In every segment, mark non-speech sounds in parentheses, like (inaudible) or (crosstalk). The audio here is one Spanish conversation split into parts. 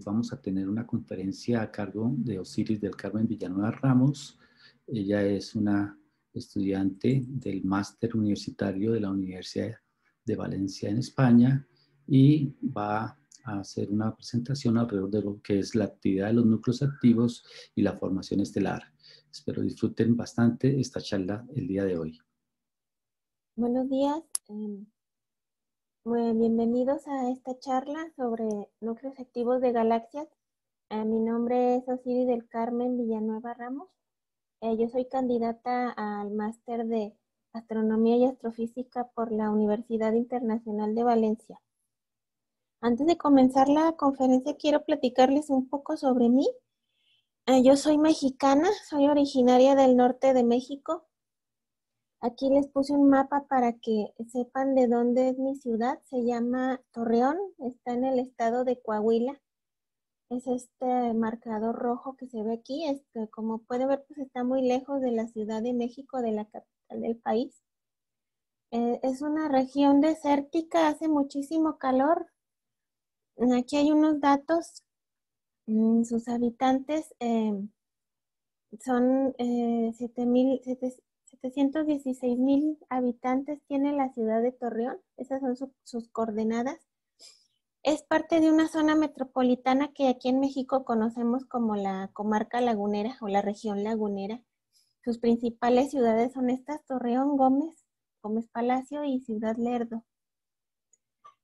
Pues vamos a tener una conferencia a cargo de Osiris del Carmen Villanueva Ramos. Ella es una estudiante del máster universitario de la Universidad de Valencia en España y va a hacer una presentación alrededor de lo que es la actividad de los núcleos activos y la formación estelar. Espero disfruten bastante esta charla el día de hoy. Buenos días. Em, bienvenidos a esta charla sobre núcleos activos de galaxias. Eh, mi nombre es Osiris del Carmen Villanueva Ramos. Eh, yo soy candidata al máster de Astronomía y Astrofísica por la Universidad Internacional de Valencia. Antes de comenzar la conferencia, quiero platicarles un poco sobre mí. Eh, yo soy mexicana, soy originaria del norte de México. Aquí les puse un mapa para que sepan de dónde es mi ciudad. Se llama Torreón, está en el estado de Coahuila. Es este marcador rojo que se ve aquí. Este, como puede ver, pues está muy lejos de la Ciudad de México, de la capital del país. Eh, es una región desértica, hace muchísimo calor. Aquí hay unos datos. Mm, sus habitantes eh, son eh, 716 mil habitantes tiene la ciudad de Torreón, esas son sus coordenadas. Es parte de una zona metropolitana que aquí en México conocemos como la comarca lagunera o la región lagunera. Sus principales ciudades son estas, Torreón, Gómez, Gómez Palacio y Ciudad Lerdo.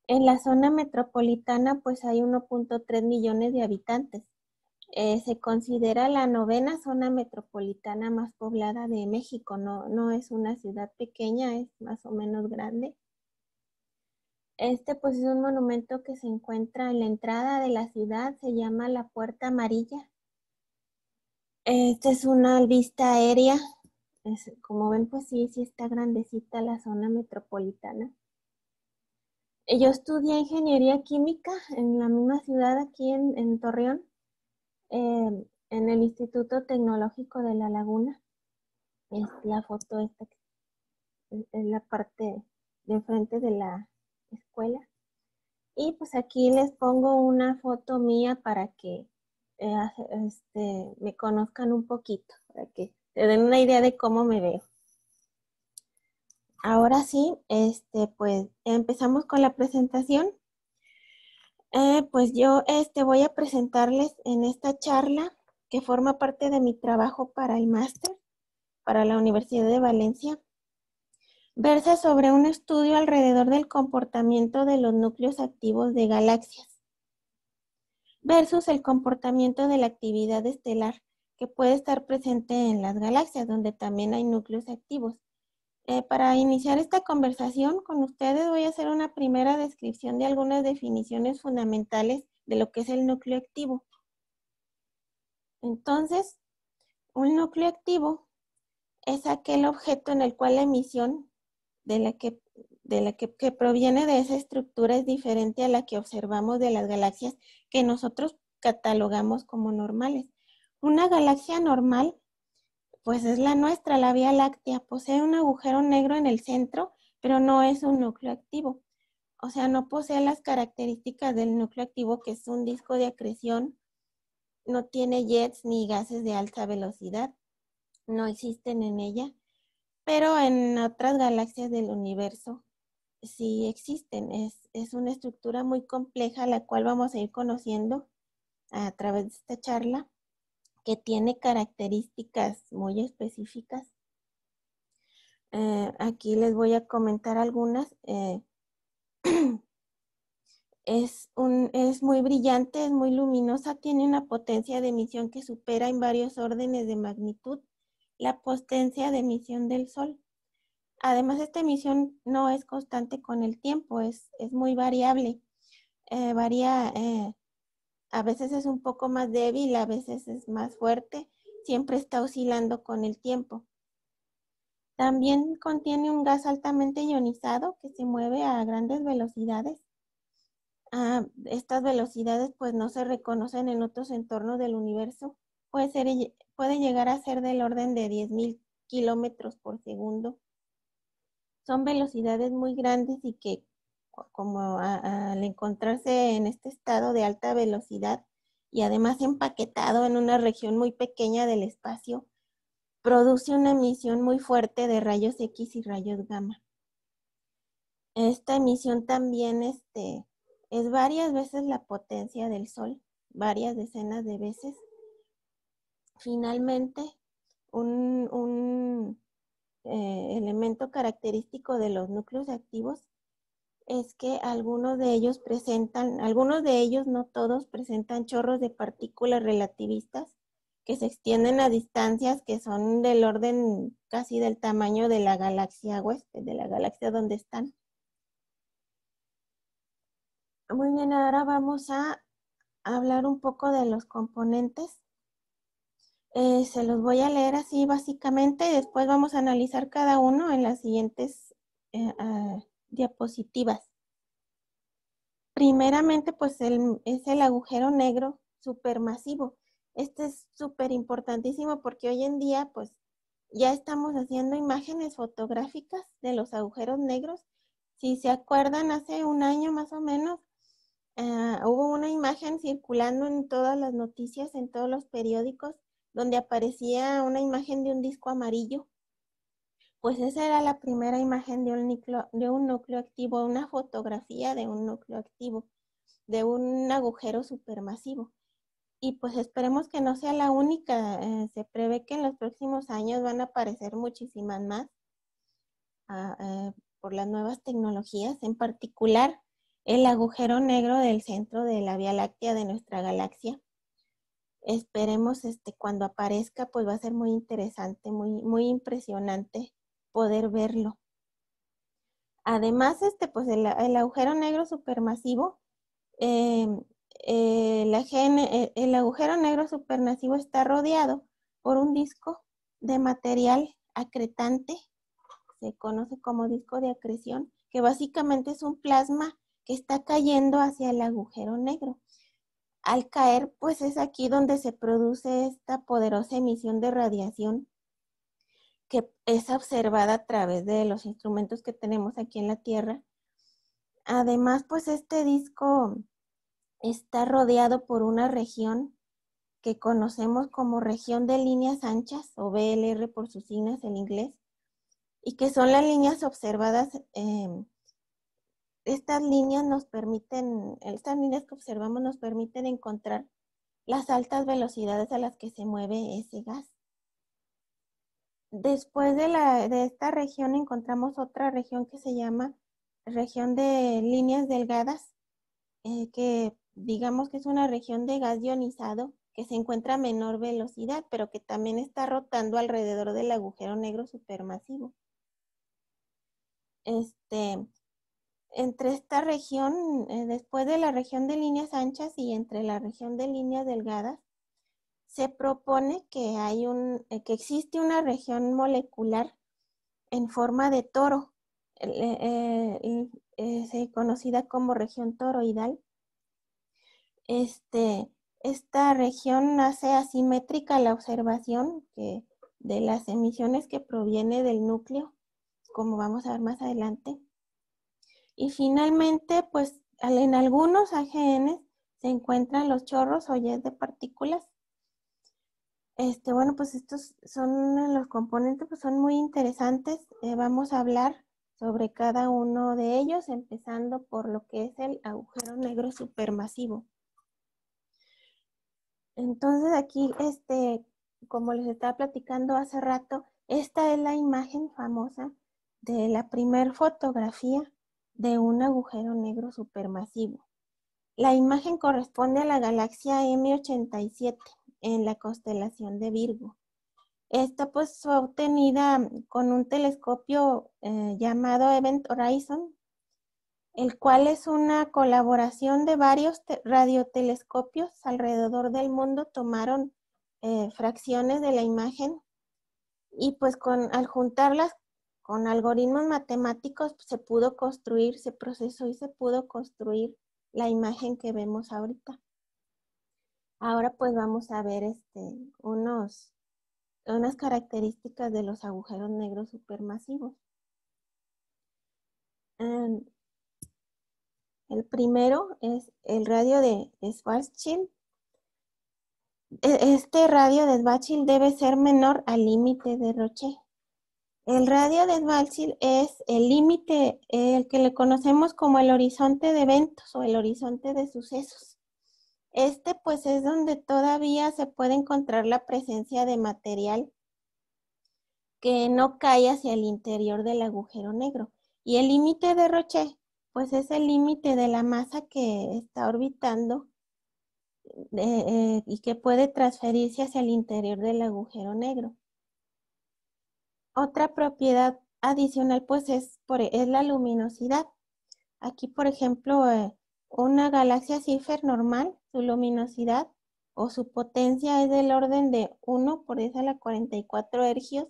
En la zona metropolitana pues hay 1.3 millones de habitantes. Eh, se considera la novena zona metropolitana más poblada de México, no, es una ciudad pequeña, es más o menos grande. Este pues es un monumento que se encuentra en la entrada de la ciudad, se llama la Puerta Amarilla. Esta es una vista aérea, como ven pues sí, sí está grandecita la zona metropolitana. Eh, yo estudié ingeniería química en la misma ciudad aquí en Torreón en el Instituto Tecnológico de La Laguna. Es la foto esta, en e, e, la parte de frente de la escuela. Y pues aquí les pongo una foto mía para que eh, este, me conozcan un poquito, para que se den una idea de cómo me veo. Ahora sí, este, pues empezamos con la presentación. Eh, pues yo este, voy a presentarles en esta charla que forma parte de mi trabajo para el máster para la Universidad de Valencia. Versa sobre un estudio alrededor del comportamiento de los núcleos activos de galaxias versus el comportamiento de la actividad estelar que puede estar presente en las galaxias, donde también hay núcleos activos. Eh, para iniciar esta conversación con ustedes voy a hacer una primera descripción de algunas definiciones fundamentales de lo que es el núcleo activo. Entonces, un núcleo activo es aquel objeto en el cual la emisión de la que, de la que, que proviene de esa estructura es diferente a la que observamos de las galaxias que nosotros catalogamos como normales. Una galaxia normal pues es la nuestra, la Vía Láctea. Posee un agujero negro en el centro, pero no es un núcleo activo. O sea, no posee las características del núcleo activo, que es un disco de acreción, no tiene jets ni gases de alta velocidad, no existen en ella, pero en otras galaxias del universo sí existen. Es, es una estructura muy compleja, la cual vamos a ir conociendo a través de esta charla que tiene características muy específicas. Eh, aquí les voy a comentar algunas. Eh, (clears throat) es, un, es muy brillante, es muy luminosa, tiene una potencia de emisión que supera en varios órdenes de magnitud la potencia de emisión del Sol. Además, esta emisión no es constante con el tiempo, es, es muy variable. Eh, varía a veces es un poco más débil, a veces es más fuerte, siempre está oscilando con el tiempo. También contiene un gas altamente ionizado que se mueve a grandes velocidades. Ah, estas velocidades pues no se reconocen en otros entornos del universo. Puede, ser, puede llegar a ser del orden de 10.000 kilómetros por segundo. Son velocidades muy grandes y que como al encontrarse en este estado de alta velocidad y además empaquetado en una región muy pequeña del espacio, produce una emisión muy fuerte de rayos X y rayos gamma. Esta emisión también este, es varias veces la potencia del Sol, varias decenas de veces. Finalmente, un, eh, elemento característico de los núcleos activos es que algunos de ellos presentan, algunos de ellos, no todos, presentan chorros de partículas relativistas que se extienden a distancias que son del orden casi del tamaño de la galaxia huésped, de la galaxia donde están. Muy bien, ahora vamos a hablar un poco de los componentes. Eh, se los voy a leer así básicamente y después vamos a analizar cada uno en las siguientes eh, ah, diapositivas. Primeramente, pues es el agujero negro supermasivo. Este es súper importantísimo porque hoy en día, pues ya estamos haciendo imágenes fotográficas de los agujeros negros. Si se acuerdan, hace un año más o menos, ah, hubo una imagen circulando en todas las noticias, en todos los periódicos, donde aparecía una imagen de un disco amarillo pues esa era la primera imagen de un, núcleo, de un núcleo activo, una fotografía de un núcleo activo, de un agujero supermasivo. Y pues esperemos que no sea la única. Eh, se prevé que en los próximos años van a aparecer muchísimas más ah, eh, por las nuevas tecnologías, en particular el agujero negro del centro de la Vía Láctea de nuestra galaxia. Esperemos este cuando aparezca, pues va a ser muy interesante, muy, muy impresionante poder verlo. Además, este, pues el, agujero negro supermasivo, eh, eh, eh, el agujero negro supermasivo está rodeado por un disco de material acretante, se conoce como disco de acreción, que básicamente es un plasma que está cayendo hacia el agujero negro. Al caer, pues es aquí donde se produce esta poderosa emisión de radiación que es observada a través de los instrumentos que tenemos aquí en la Tierra. Además, pues este disco está rodeado por una región que conocemos como región de líneas anchas o BLR por sus siglas en inglés, y que son las líneas observadas. Eh, estas líneas nos permiten, estas líneas que observamos nos permiten encontrar las altas velocidades a las que se mueve ese gas. Después de, esta región encontramos otra región que se llama región de líneas delgadas, eh, que digamos que es una región de gas ionizado que se encuentra a menor velocidad, pero que también está rotando alrededor del agujero negro supermasivo. Este, entre esta región, eh, después de la región de líneas anchas y entre la región de líneas delgadas, se propone que, hay un, eh, que existe una región molecular en forma de toro, eh, eh, conocida como región toroidal. Este, esta región hace asimétrica la observación que, de las emisiones que proviene del núcleo, como vamos a ver más adelante. Y finalmente, pues en algunos AGN se encuentran los chorros o jets de partículas este, bueno, pues estos son los componentes, pues son muy interesantes. Eh, vamos a hablar sobre cada uno de ellos, empezando por lo que es el agujero negro supermasivo. Entonces aquí, este, como les estaba platicando hace rato, esta es la imagen famosa de la primer fotografía de un agujero negro supermasivo. La imagen corresponde a la galaxia M87, en la constelación de Virgo. Esta pues fue obtenida con un telescopio eh, llamado Event Horizon, el cual es una colaboración de varios radiotelescopios alrededor del mundo, tomaron eh, fracciones de la imagen y pues con, al juntarlas con algoritmos matemáticos pues, se pudo construir, se procesó y se pudo construir la imagen que vemos ahorita. Ahora pues vamos a ver este, unos, unas características de los agujeros negros supermasivos. Em, el primero es el radio de, de Schwarzschild. E-, este radio de Schwarzschild debe ser menor al límite de Roche. El radio de Schwarzschild es el límite, el que le conocemos como el horizonte de eventos o el horizonte de sucesos. Este pues es donde todavía se puede encontrar la presencia de material que no cae hacia el interior del agujero negro. Y el límite de Roche pues es el límite de la masa que está orbitando eh, eh, y que puede transferirse hacia el interior del agujero negro. Otra propiedad adicional pues es, es la luminosidad. Aquí por ejemplo... Eh, una galaxia Cifer normal, su luminosidad o su potencia es del orden de 1 por 10 a la 44 ergios,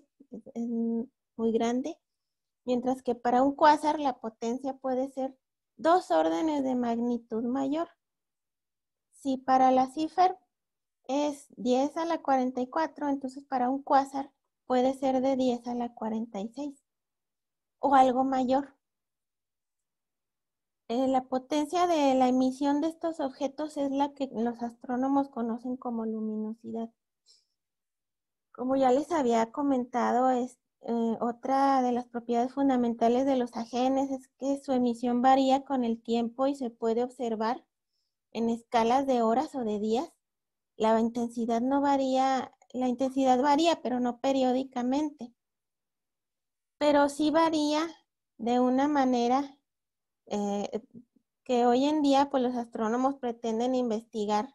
es muy grande, mientras que para un cuásar la potencia puede ser dos órdenes de magnitud mayor. Si para la Cifer es 10 a la 44, entonces para un cuásar puede ser de 10 a la 46 o algo mayor. Eh, la potencia de la emisión de estos objetos es la que los astrónomos conocen como luminosidad. Como ya les había comentado, es, eh, otra de las propiedades fundamentales de los ajenes es que su emisión varía con el tiempo y se puede observar en escalas de horas o de días. La intensidad no varía, la intensidad varía, pero no periódicamente. Pero sí varía de una manera eh, eh, que hoy en día pues, los astrónomos pretenden investigar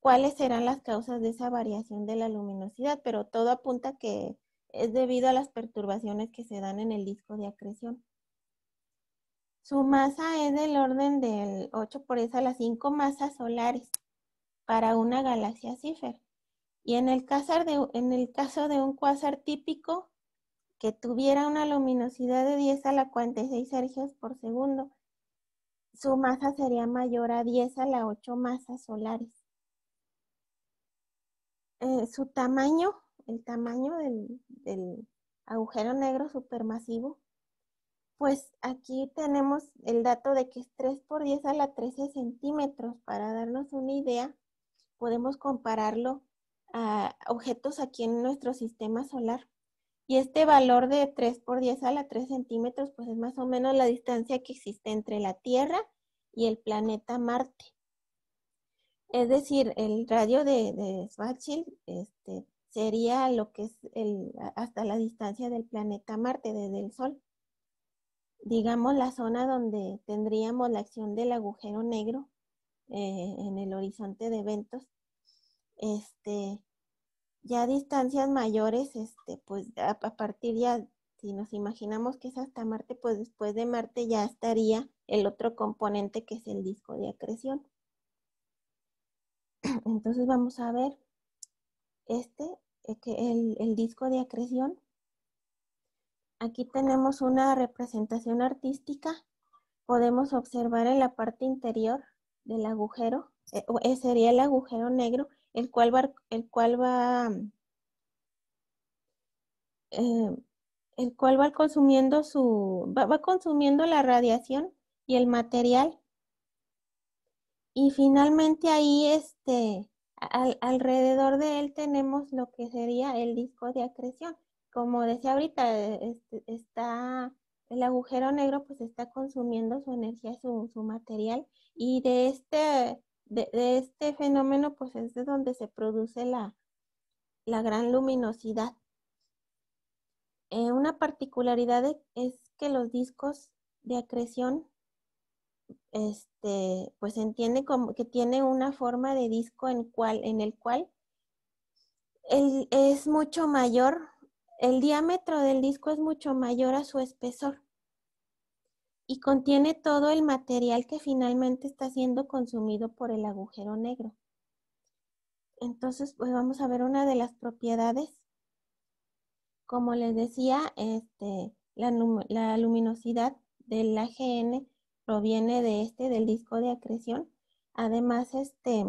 cuáles serán las causas de esa variación de la luminosidad, pero todo apunta que es debido a las perturbaciones que se dan en el disco de acreción. Su masa es del orden del 8 por esa las 5 masas solares para una galaxia cifer Y en el, en el caso de un cuásar típico, que tuviera una luminosidad de 10 a la 46 ergios por segundo, su masa sería mayor a 10 a la 8 masas solares. Eh, su tamaño, el tamaño del, del agujero negro supermasivo, pues aquí tenemos el dato de que es 3 por 10 a la 13 centímetros. Para darnos una idea, podemos compararlo a objetos aquí en nuestro sistema solar. Y este valor de 3 por 10 a la 3 centímetros, pues es más o menos la distancia que existe entre la Tierra y el planeta Marte. Es decir, el radio de, de Schwarzschild este, sería lo que es hasta la distancia del planeta Marte, desde el Sol. Digamos la zona donde tendríamos la acción del agujero negro eh, en el horizonte de eventos. Este, ya a distancias mayores, este, pues a, partir ya, si nos imaginamos que es hasta Marte, pues después de Marte ya estaría el otro componente que es el disco de acreción. (clears throat) Entonces vamos a ver este, eh, el, el disco de acreción. Aquí tenemos una representación artística. Podemos observar en la parte interior del agujero, eh, eh sería el agujero negro, el cual va, el cual va, em, el cual va consumiendo su, va, consumiendo la radiación y el material. Y finalmente ahí, este, alrededor de él tenemos lo que sería el disco de acreción. Como decía ahorita, eh, este, está el agujero negro pues está consumiendo su energía, su, su material, y de este de, este fenómeno, pues es de donde se produce la, gran luminosidad. Eh, una particularidad es que los discos de acreción, este, pues se entiende como que tiene una forma de disco en, cual, en el cual es mucho mayor, el diámetro del disco es mucho mayor a su espesor y contiene todo el material que finalmente está siendo consumido por el agujero negro. Entonces, pues vamos a ver una de las propiedades. Como les decía, este, la, la luminosidad del AGN proviene de este, del disco de acreción. Además, este,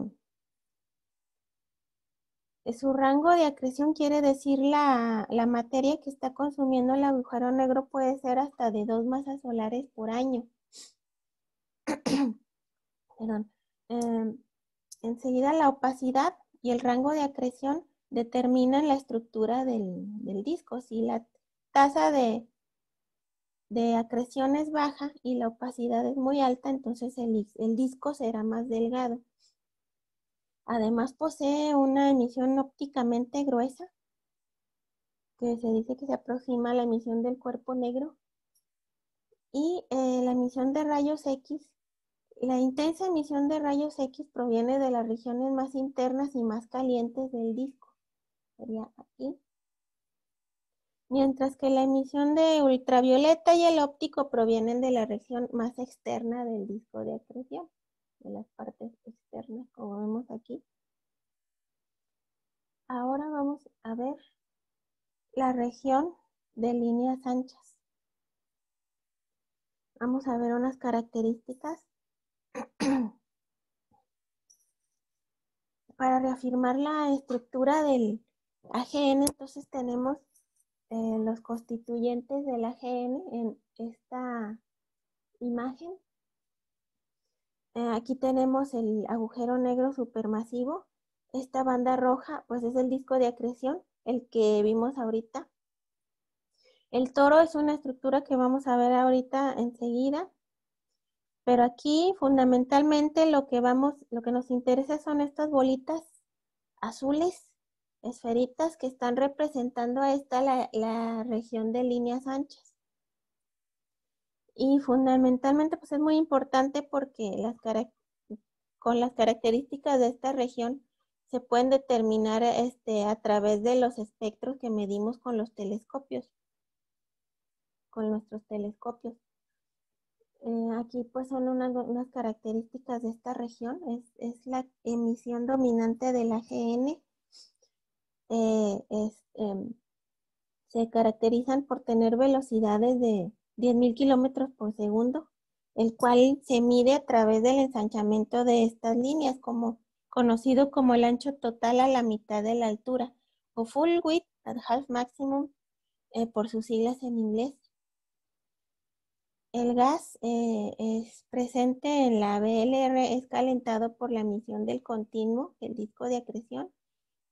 su rango de acreción quiere decir la, la, materia que está consumiendo el agujero negro puede ser hasta de dos masas solares por año. (clears throat) Em, enseguida la opacidad y el rango de acreción determinan la estructura del, disco. Si la tasa de, acreción es baja y la opacidad es muy alta, entonces el disco será más delgado. Además posee una emisión ópticamente gruesa, que se dice que se aproxima a la emisión del cuerpo negro, y eh, la emisión de rayos X. La intensa emisión de rayos X proviene de las regiones más internas y más calientes del disco. Sería aquí. Mientras que la emisión de ultravioleta y el óptico provienen de la región más externa del disco de acreción de las partes externas, como vemos aquí. Ahora vamos a ver la región de líneas anchas. Vamos a ver unas características (clears throat) para reafirmar la estructura del AGN. Entonces tenemos eh, los constituyentes del AGN en esta imagen eh, aquí tenemos el agujero negro supermasivo. Esta banda roja, pues es el disco de acreción, el que vimos ahorita. El toro es una estructura que vamos a ver ahorita enseguida, pero aquí fundamentalmente lo que vamos, lo que nos interesa son estas bolitas azules, esferitas que están representando a esta la, la región de líneas anchas. Y fundamentalmente, pues es muy importante porque con las características de esta región se pueden determinar este, a través de los espectros que medimos con los telescopios, con nuestros telescopios. Eh, aquí pues son unas, características de esta región, es, la emisión dominante de la GN. Eh, em, se caracterizan por tener velocidades de 10.000 kilómetros por segundo, el cual se mide a través del ensanchamiento de estas líneas, como, conocido como el ancho total a la mitad de la altura, o full width at half maximum, eh, por sus siglas en inglés. El gas eh, es presente en la BLR es calentado por la emisión del continuo, el disco de acreción,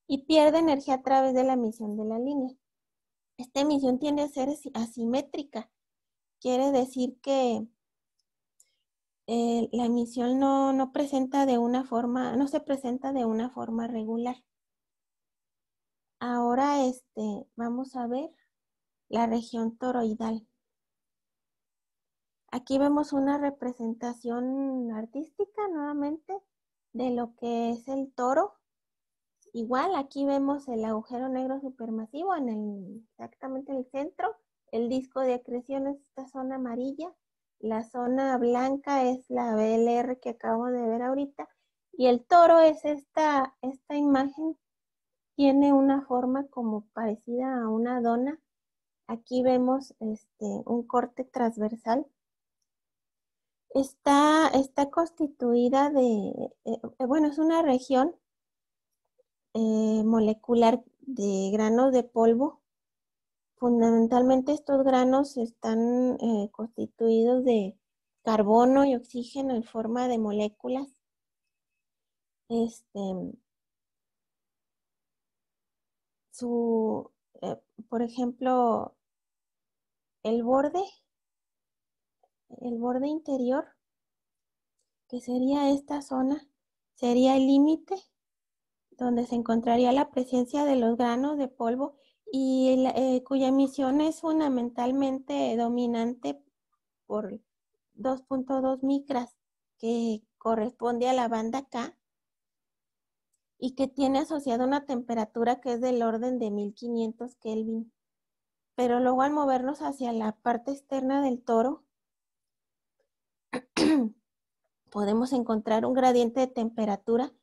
y pierde energía a través de la emisión de la línea. Esta emisión tiende a ser asimétrica, quiere decir que eh, la emisión no, presenta de una forma, no se presenta de una forma regular. Ahora este, vamos a ver la región toroidal. Aquí vemos una representación artística nuevamente de lo que es el toro. Igual aquí vemos el agujero negro supermasivo en el, exactamente en el centro el disco de acreción es esta zona amarilla, la zona blanca es la BLR que acabo de ver ahorita y el toro es esta, esta imagen, tiene una forma como parecida a una dona. Aquí vemos este, un corte transversal. Está, está constituida de, eh, eh, bueno, es una región eh, molecular de granos de polvo Fundamentalmente estos granos están eh, constituidos de carbono y oxígeno en forma de moléculas. Este, eh, por ejemplo, el borde, el borde interior, que sería esta zona, sería el límite donde se encontraría la presencia de los granos de polvo y eh, cuya emisión es fundamentalmente dominante por 2.2 micras que corresponde a la banda K y que tiene asociada una temperatura que es del orden de 1500 Kelvin. Pero luego al movernos hacia la parte externa del toro, (clears throat) podemos encontrar un gradiente de temperatura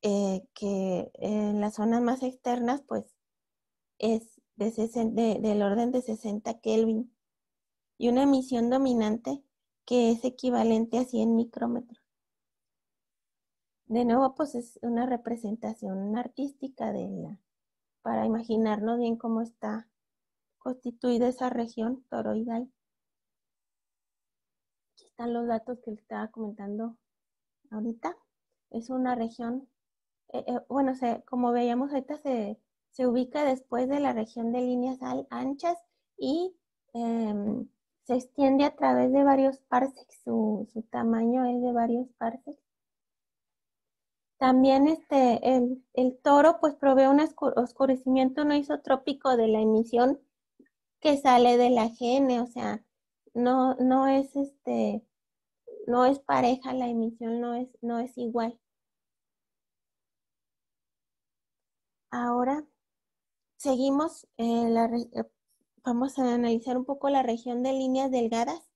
eh, que en las zonas más externas pues es de del orden de 60 Kelvin y una emisión dominante que es equivalente a 100 micrómetros. De nuevo, pues es una representación artística de para imaginarnos bien cómo está constituida esa región toroidal. Aquí están los datos que estaba comentando ahorita. Es una región, eh, eh, bueno, como veíamos ahorita, se se ubica después de la región de líneas anchas y em, se extiende a través de varios parsecs, su, tamaño es de varios parsecs. También este, el, toro pues provee un oscurecimiento no isotrópico de la emisión que sale de la gene, o sea, no, no es este, no es pareja la emisión, no es, no es igual. Ahora Seguimos, eh, eh, vamos a analizar un poco la región de líneas delgadas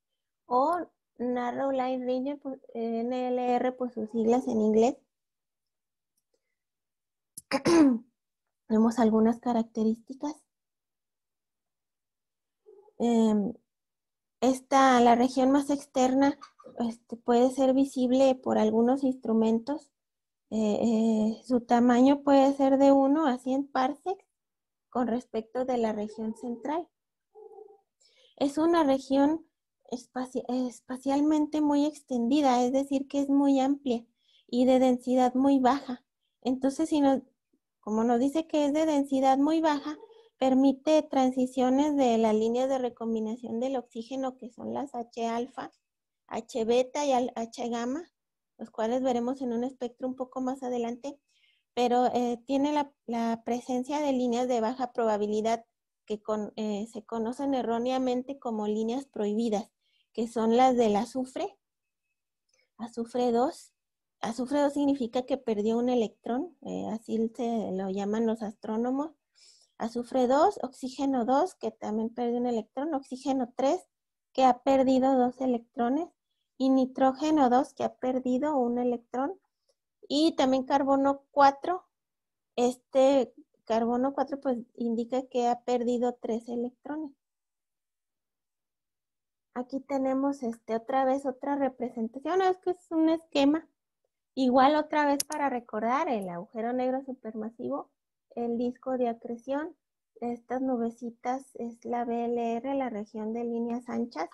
o Narrow Line Region, NLR por sus siglas en inglés. (clears throat) Vemos algunas características. Em, esta, la región más externa este, puede ser visible por algunos instrumentos. Eh, su tamaño puede ser de 1 a 100 parsecs con respecto de la región central. Es una región espacialmente muy extendida, es decir, que es muy amplia y de densidad muy baja. Entonces, si como nos dice que es de densidad muy baja, permite transiciones de la línea de recombinación del oxígeno, que son las H alfa, H beta y H gamma, los cuales veremos en un espectro un poco más adelante, pero eh, tiene la, presencia de líneas de baja probabilidad que eh, se conocen erróneamente como líneas prohibidas, que son las del azufre, azufre 2. Azufre 2 significa que perdió un electrón, eh, así se lo llaman los astrónomos. Azufre 2, oxígeno 2, que también perdió un electrón, oxígeno 3, que ha perdido dos electrones, y nitrógeno 2, que ha perdido un electrón, y también carbono 4, este carbono 4 pues indica que ha perdido 3 electrones. Aquí tenemos este, otra vez otra representación, es que es un esquema. Igual otra vez para recordar el agujero negro supermasivo, el disco de acreción, estas nubecitas es la BLR, la región de líneas anchas,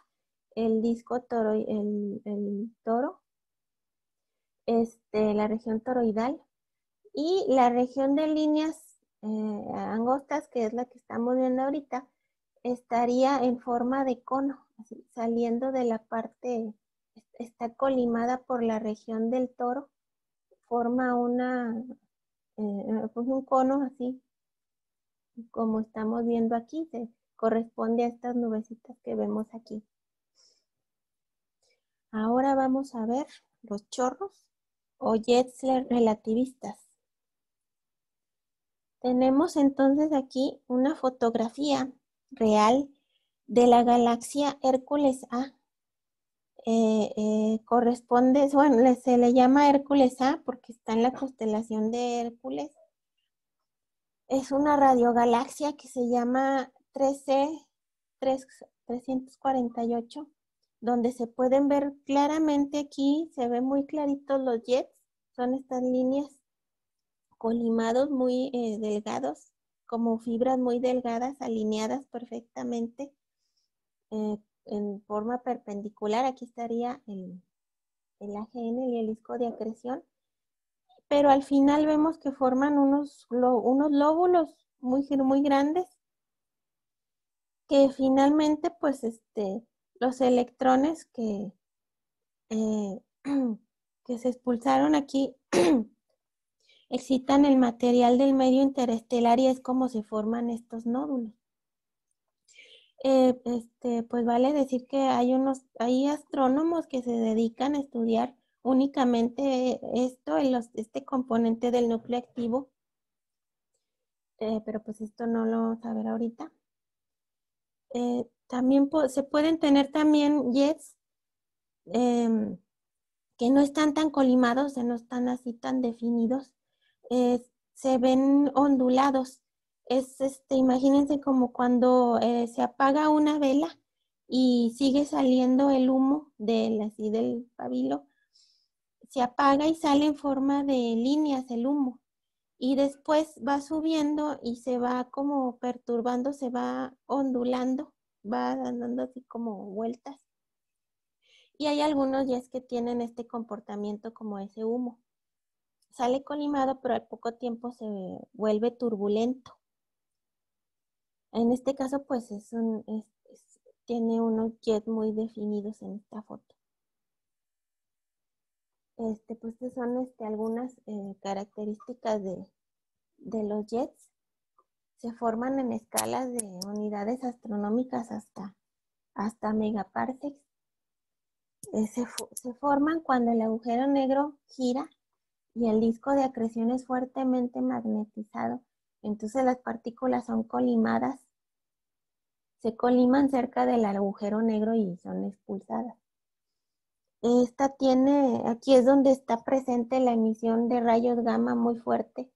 el disco toro, el, el toro, este, la región toroidal y la región de líneas eh, angostas, que es la que estamos viendo ahorita, estaría en forma de cono, saliendo de la parte, está colimada por la región del toro, forma una, eh, eh, pues un cono así, como estamos viendo aquí, se corresponde a estas nubecitas que vemos aquí. Ahora vamos a ver los chorros o Jetzler relativistas. Tenemos entonces aquí una fotografía real de la galaxia Hércules A. Eh, eh, corresponde, bueno, se le llama Hércules A porque está en la constelación de Hércules. Es una radiogalaxia que se llama 3 c 348 donde se pueden ver claramente aquí, se ven muy claritos los jets, son estas líneas colimados muy eh, delgados, como fibras muy delgadas, alineadas perfectamente eh, en forma perpendicular. Aquí estaría el, el AGN y el disco de acreción. Pero al final vemos que forman unos, unos lóbulos muy, muy grandes que finalmente pues este, los electrones que, eh, (clears throat) que se expulsaron aquí (clears throat) excitan el material del medio interestelar y es como se forman estos nódulos. Eh, este, pues vale decir que hay unos, hay astrónomos que se dedican a estudiar únicamente esto, los, este componente del núcleo activo, eh, pero pues esto no lo vamos a ver ahorita. También se pueden tener también jets em, que no están tan colimados, no están así tan definidos, eh, se ven ondulados. Es este, imagínense como cuando eh, se apaga una vela y sigue saliendo el humo del, así del pabilo, se apaga y sale en forma de líneas el humo. Y después va subiendo y se va como perturbando, se va ondulando va dando así como vueltas. Y hay algunos jets que tienen este comportamiento como ese humo. Sale colimado, pero al poco tiempo se vuelve turbulento. En este caso, pues es tiene unos jet muy definidos en esta foto. Este, pues estas son este, algunas eh, características de, de los jets se forman en escalas de unidades astronómicas hasta, hasta megaparsecs. Eh, se, se forman cuando el agujero negro gira y el disco de acreción es fuertemente magnetizado. Entonces las partículas son colimadas, se coliman cerca del agujero negro y son expulsadas. Esta tiene, aquí es donde está presente la emisión de rayos gamma muy fuerte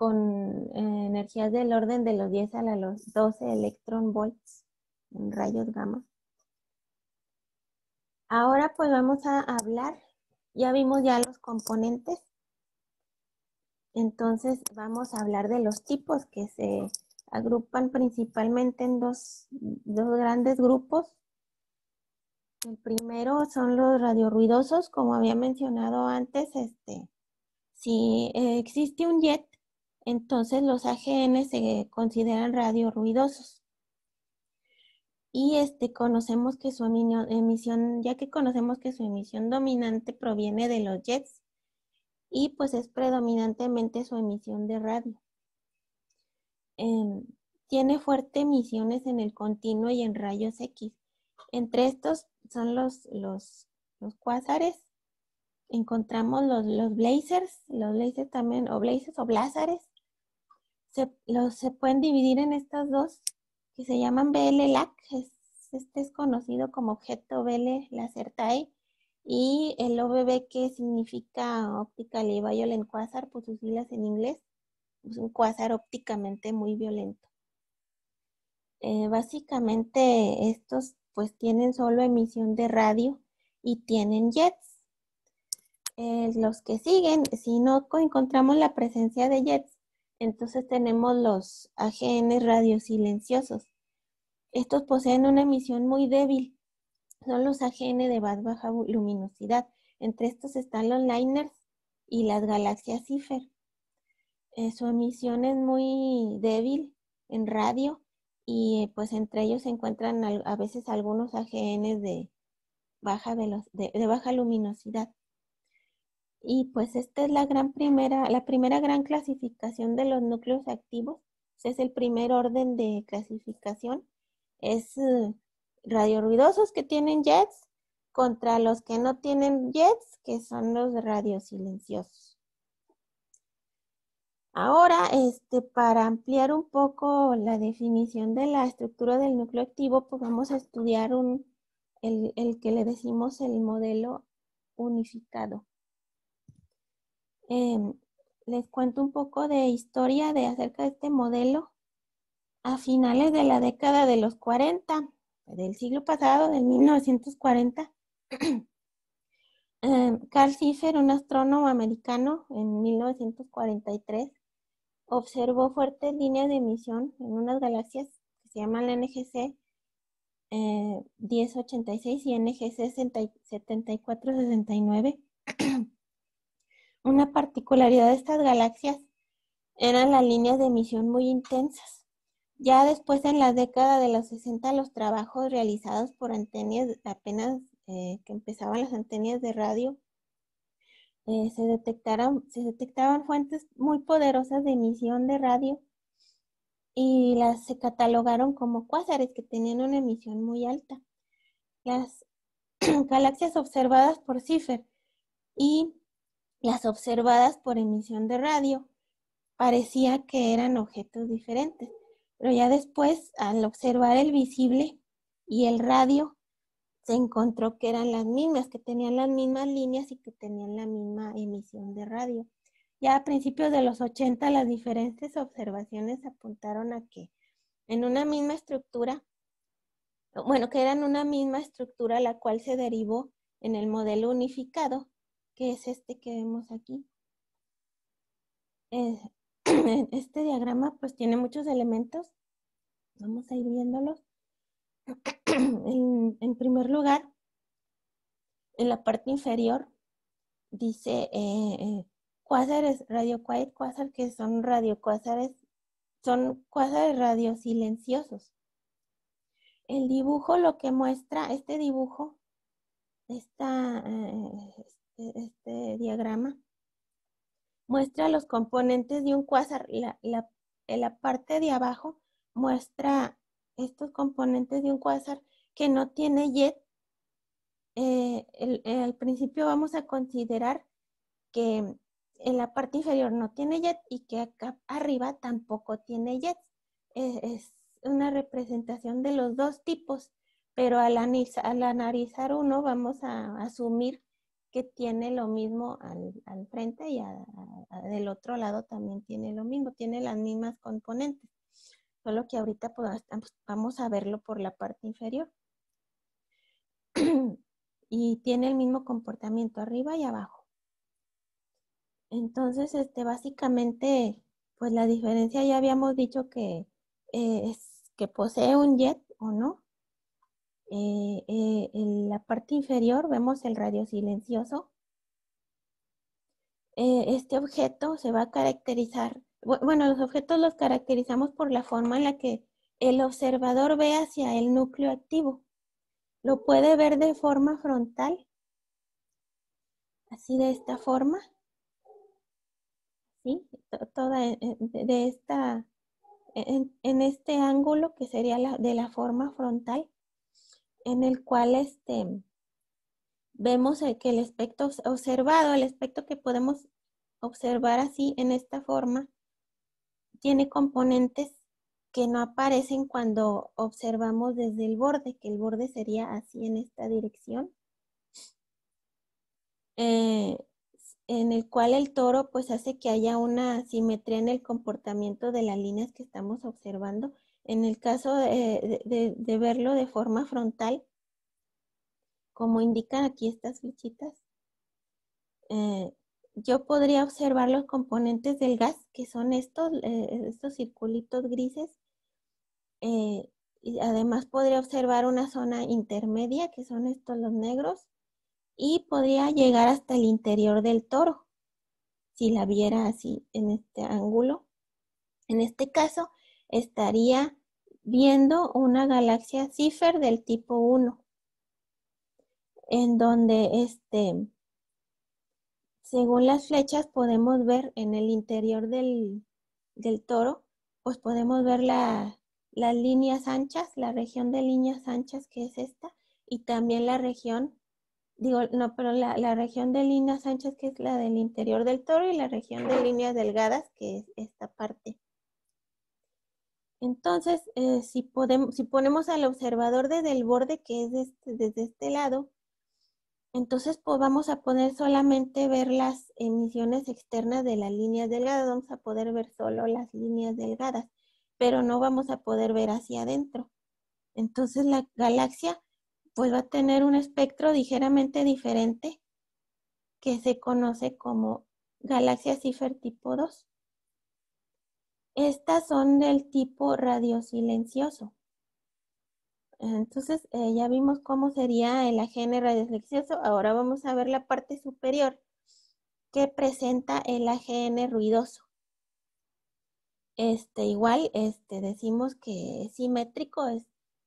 con eh, energías del orden de los 10 a los 12 electron volts en rayos gamma. Ahora pues vamos a hablar, ya vimos ya los componentes, entonces vamos a hablar de los tipos que se agrupan principalmente en dos, dos grandes grupos. El primero son los radioruidosos, como había mencionado antes, este, si existe un jet entonces los AGN se consideran radio ruidosos Y este, conocemos que su emisión, ya que conocemos que su emisión dominante proviene de los jets y pues es predominantemente su emisión de radio. Em, tiene fuertes emisiones en el continuo y en rayos X. Entre estos son los, los, cuásares, encontramos los, blazers, los blazers también, o blazers o blázares, se, los, pueden dividir en estas dos que se llaman BL lac este es conocido como objeto BL Lacertae, y el OBB que significa óptica y violent quasar, por sus siglas en inglés, es un quasar ópticamente muy violento. Eh, básicamente estos pues tienen solo emisión de radio y tienen jets. Eh, los que siguen, si no encontramos la presencia de jets, entonces tenemos los AGN radiosilenciosos. Estos poseen una emisión muy débil. Son los AGN de baja luminosidad. Entre estos están los Liners y las galaxias CIFER. Eh, su emisión es muy débil en radio y eh, pues entre ellos se encuentran a veces algunos AGN de baja, de baja luminosidad. Y pues esta es la gran primera, la primera gran clasificación de los núcleos activos. Ese es el primer orden de clasificación. Es eh, radio ruidosos que tienen jets contra los que no tienen jets, que son los radiosilenciosos. Ahora, este, para ampliar un poco la definición de la estructura del núcleo activo, pues vamos a estudiar el que le decimos el modelo unificado. Em, les cuento un poco de historia de acerca de este modelo. A finales de la década de los 40, del siglo pasado, de 1940, (clears throat) em, Carl Schiffer, un astrónomo americano, en 1943, observó fuertes líneas de emisión en unas galaxias que se llaman la NGC 1086 eh, y NGC 7469 una particularidad de estas galaxias eran las líneas de emisión muy intensas. Ya después, en la década de los 60, los trabajos realizados por antenas, apenas eh, que empezaban las antenas de radio, eh, se, detectaron, se detectaban fuentes muy poderosas de emisión de radio y las se catalogaron como cuásares que tenían una emisión muy alta. Las (clears throat) galaxias observadas por Cipher y las observadas por emisión de radio parecía que eran objetos diferentes, pero ya después, al observar el visible y el radio, se encontró que eran las mismas, que tenían las mismas líneas y que tenían la misma emisión de radio. Ya a principios de los 80 las diferentes observaciones apuntaron a que en una misma estructura, bueno, que eran una misma estructura la cual se derivó en el modelo unificado que es este que vemos aquí. Eh, (clears throat) este diagrama pues tiene muchos elementos. Vamos a ir viéndolos. (clears throat) En, primer lugar, en la parte inferior dice eh, eh cuásares, radio cuásar, que son radio cuásares, son cuásares radio silenciosos. El dibujo lo que muestra, este dibujo, esta, eh, e-, este diagrama, muestra los componentes de un cuásar. La, la, en la parte de abajo muestra estos componentes de un cuásar que no tiene jet. Eh, el, al principio vamos a considerar que en la parte inferior no tiene jet y que acá arriba tampoco tiene jet. E-, es, una representación de los dos tipos, pero al, al analizar uno vamos a asumir que tiene lo mismo al, frente y del otro lado también tiene lo mismo, tiene las mismas componentes, solo que ahorita pues, vamos a verlo por la parte inferior. (clears throat) y tiene el mismo comportamiento arriba y abajo. Entonces, este, básicamente, pues la diferencia ya habíamos dicho que eh, es que posee un jet o no. Eh, eh, la parte inferior vemos el radio silencioso. Eh, este objeto se va a caracterizar, bueno, los objetos los caracterizamos por la forma en la que el observador ve hacia el núcleo activo. Lo puede ver de forma frontal, así de esta forma, ¿sí? Toda eh, eh, de esta, e-, en, este ángulo que sería la, de la forma frontal en el cual este, vemos eh, que el aspecto observado, el aspecto que podemos observar así en esta forma, tiene componentes que no aparecen cuando observamos desde el borde, que el borde sería así en esta dirección, eh, en el cual el toro pues hace que haya una simetría en el comportamiento de las líneas que estamos observando en el caso de, verlo de forma frontal, como indican aquí estas flechitas, eh, yo podría observar los componentes del gas, que son estos, eh, estos circulitos grises. Eh, y además podría observar una zona intermedia, que son estos los negros, y podría llegar hasta el interior del toro, si la viera así en este ángulo. En este caso, estaría viendo una galaxia Cifer del tipo 1, en donde este, según las flechas podemos ver en el interior del, toro, pues podemos ver las líneas anchas, la región de líneas anchas que es esta, y también la región, digo, no, pero la región de líneas anchas que es la del interior del toro y la región de líneas delgadas que es esta parte. Entonces, eh, si, ponemos al observador desde el borde, que es este, desde, este lado, entonces pues, vamos a poder solamente ver las emisiones externas de las líneas delgadas, vamos a poder ver solo las líneas delgadas, pero no vamos a poder ver hacia adentro. Entonces la galaxia pues va a tener un espectro ligeramente diferente que se conoce como galaxia cifer tipo 2. Estas son del tipo radiosilencioso. Entonces, eh, ya vimos cómo sería el AGN radiosilencioso. Ahora vamos a ver la parte superior que presenta el AGN ruidoso. Este, igual, este, decimos que es simétrico, es,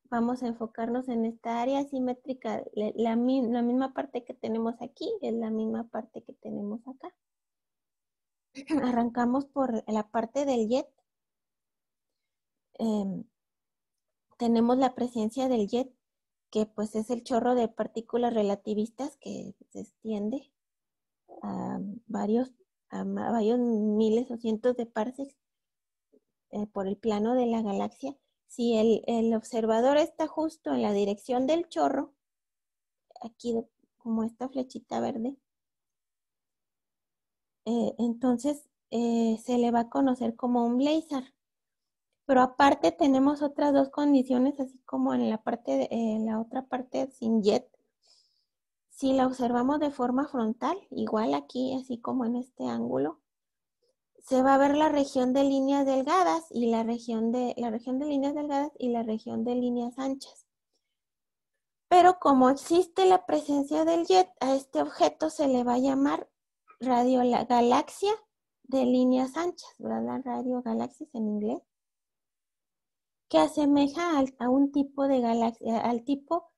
vamos a enfocarnos en esta área simétrica. La, la misma parte que tenemos aquí es la misma parte que tenemos acá. (clears throat) Arrancamos por la parte del jet Em, tenemos la presencia del jet, que pues es el chorro de partículas relativistas que se extiende a varios, varios miles o cientos de parsecs eh, por el plano de la galaxia. Si el, observador está justo en la dirección del chorro, aquí como esta flechita verde, eh, entonces eh, se le va a conocer como un blazar. Pero aparte tenemos otras dos condiciones, así como en la parte la otra parte sin jet. Si la observamos de forma frontal, igual aquí, así como en este ángulo, se va a ver la región de líneas delgadas y la región de la región de líneas delgadas y la región de líneas anchas. Pero como existe la presencia del jet, a este objeto se le va a llamar radio galaxia de líneas anchas, ¿verdad? galaxies en inglés que asemeja a un tipo de galaxia, eh, al tipo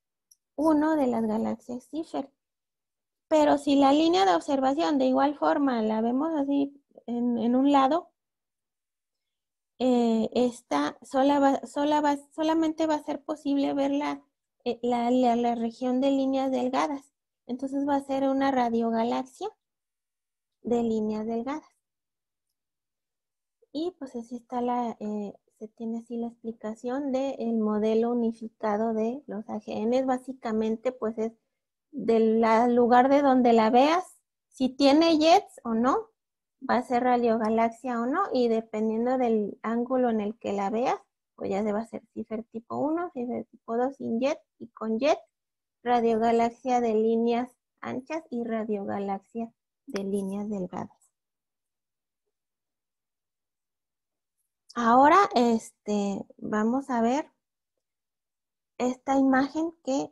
1 de las galaxias cipher. Pero si la línea de observación de igual forma la vemos así en, un lado, eh, esta sola va, sola va, solamente va a ser posible ver eh, la, la, región de líneas delgadas. Entonces va a ser una radiogalaxia de líneas delgadas. Y pues así está la, se tiene así la explicación del modelo unificado de los AGN, Básicamente, pues es del lugar de donde la veas, si tiene jets o no, va a ser radiogalaxia o no, y dependiendo del ángulo en el que la veas, pues ya se va a ser cifer tipo 1, cifer tipo 2 sin jet y con jet, radiogalaxia de líneas anchas y radiogalaxia de líneas delgadas. Ahora, este, vamos a ver esta imagen que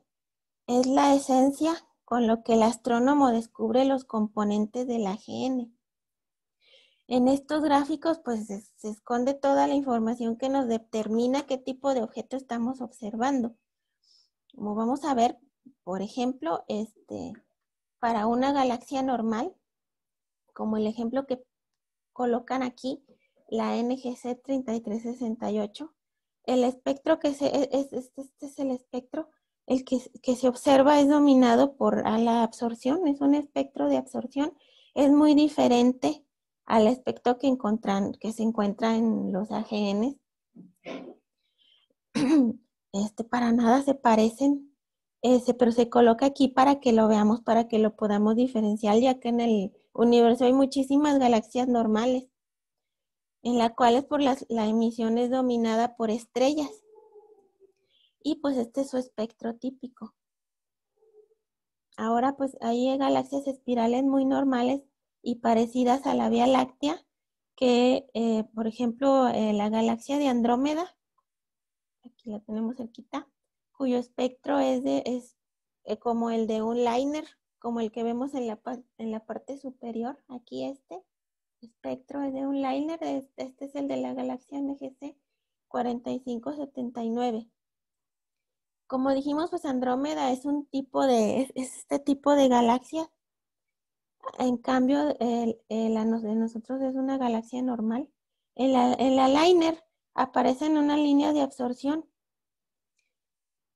es la esencia con lo que el astrónomo descubre los componentes de la AGN. En estos gráficos, pues se, se esconde toda la información que nos determina qué tipo de objeto estamos observando. Como vamos a ver, por ejemplo, este, para una galaxia normal, como el ejemplo que colocan aquí, la NGC 3368. El espectro que se, e, es, este, este, es el espectro, el que, se observa es dominado por la absorción, es un espectro de absorción, es muy diferente al espectro que, encuentran que se encuentra en los AGN. (clears throat) Este, para nada se parecen, ese, pero se coloca aquí para que lo veamos, para que lo podamos diferenciar, ya que en el universo hay muchísimas galaxias normales en la cual es por la emisión es dominada por estrellas. Y pues este es su espectro típico. Ahora pues hay galaxias espirales muy normales y parecidas a la Vía Láctea, que eh, por ejemplo eh, la galaxia de Andrómeda, aquí la tenemos cerquita, cuyo espectro es, de, es eh, como el de un liner, como el que vemos en la, en la parte superior, aquí este espectro de un liner, este es el de la galaxia NGC 4579. Como dijimos, pues Andrómeda es un tipo de, es este tipo de galaxia. En cambio, de nosotros es una galaxia normal. En la liner aparece en una línea de absorción.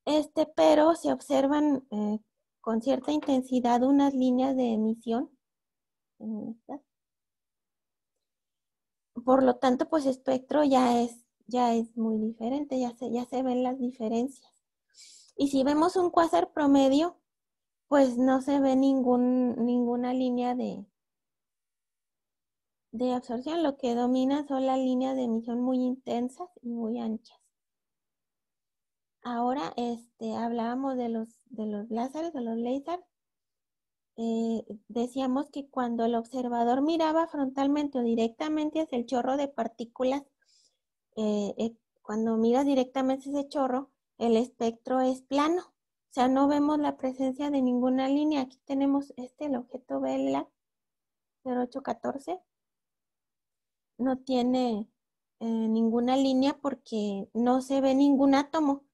Este, pero se observan eh, con cierta intensidad unas líneas de emisión por lo tanto, pues espectro ya es, ya es muy diferente, ya se, ya se ven las diferencias. Y si vemos un cuásar promedio, pues no se ve ningún, ninguna línea de, de absorción. Lo que domina son las líneas de emisión muy intensas y muy anchas. Ahora este, hablábamos de los, de los láseres, de los lasers decíamos que cuando el observador miraba frontalmente o directamente hacia el chorro de partículas, eh, eh, cuando mira directamente ese chorro, el espectro es plano. O sea, no vemos la presencia de ninguna línea. Aquí tenemos este, el objeto Vela 0814. No tiene eh, ninguna línea porque no se ve ningún átomo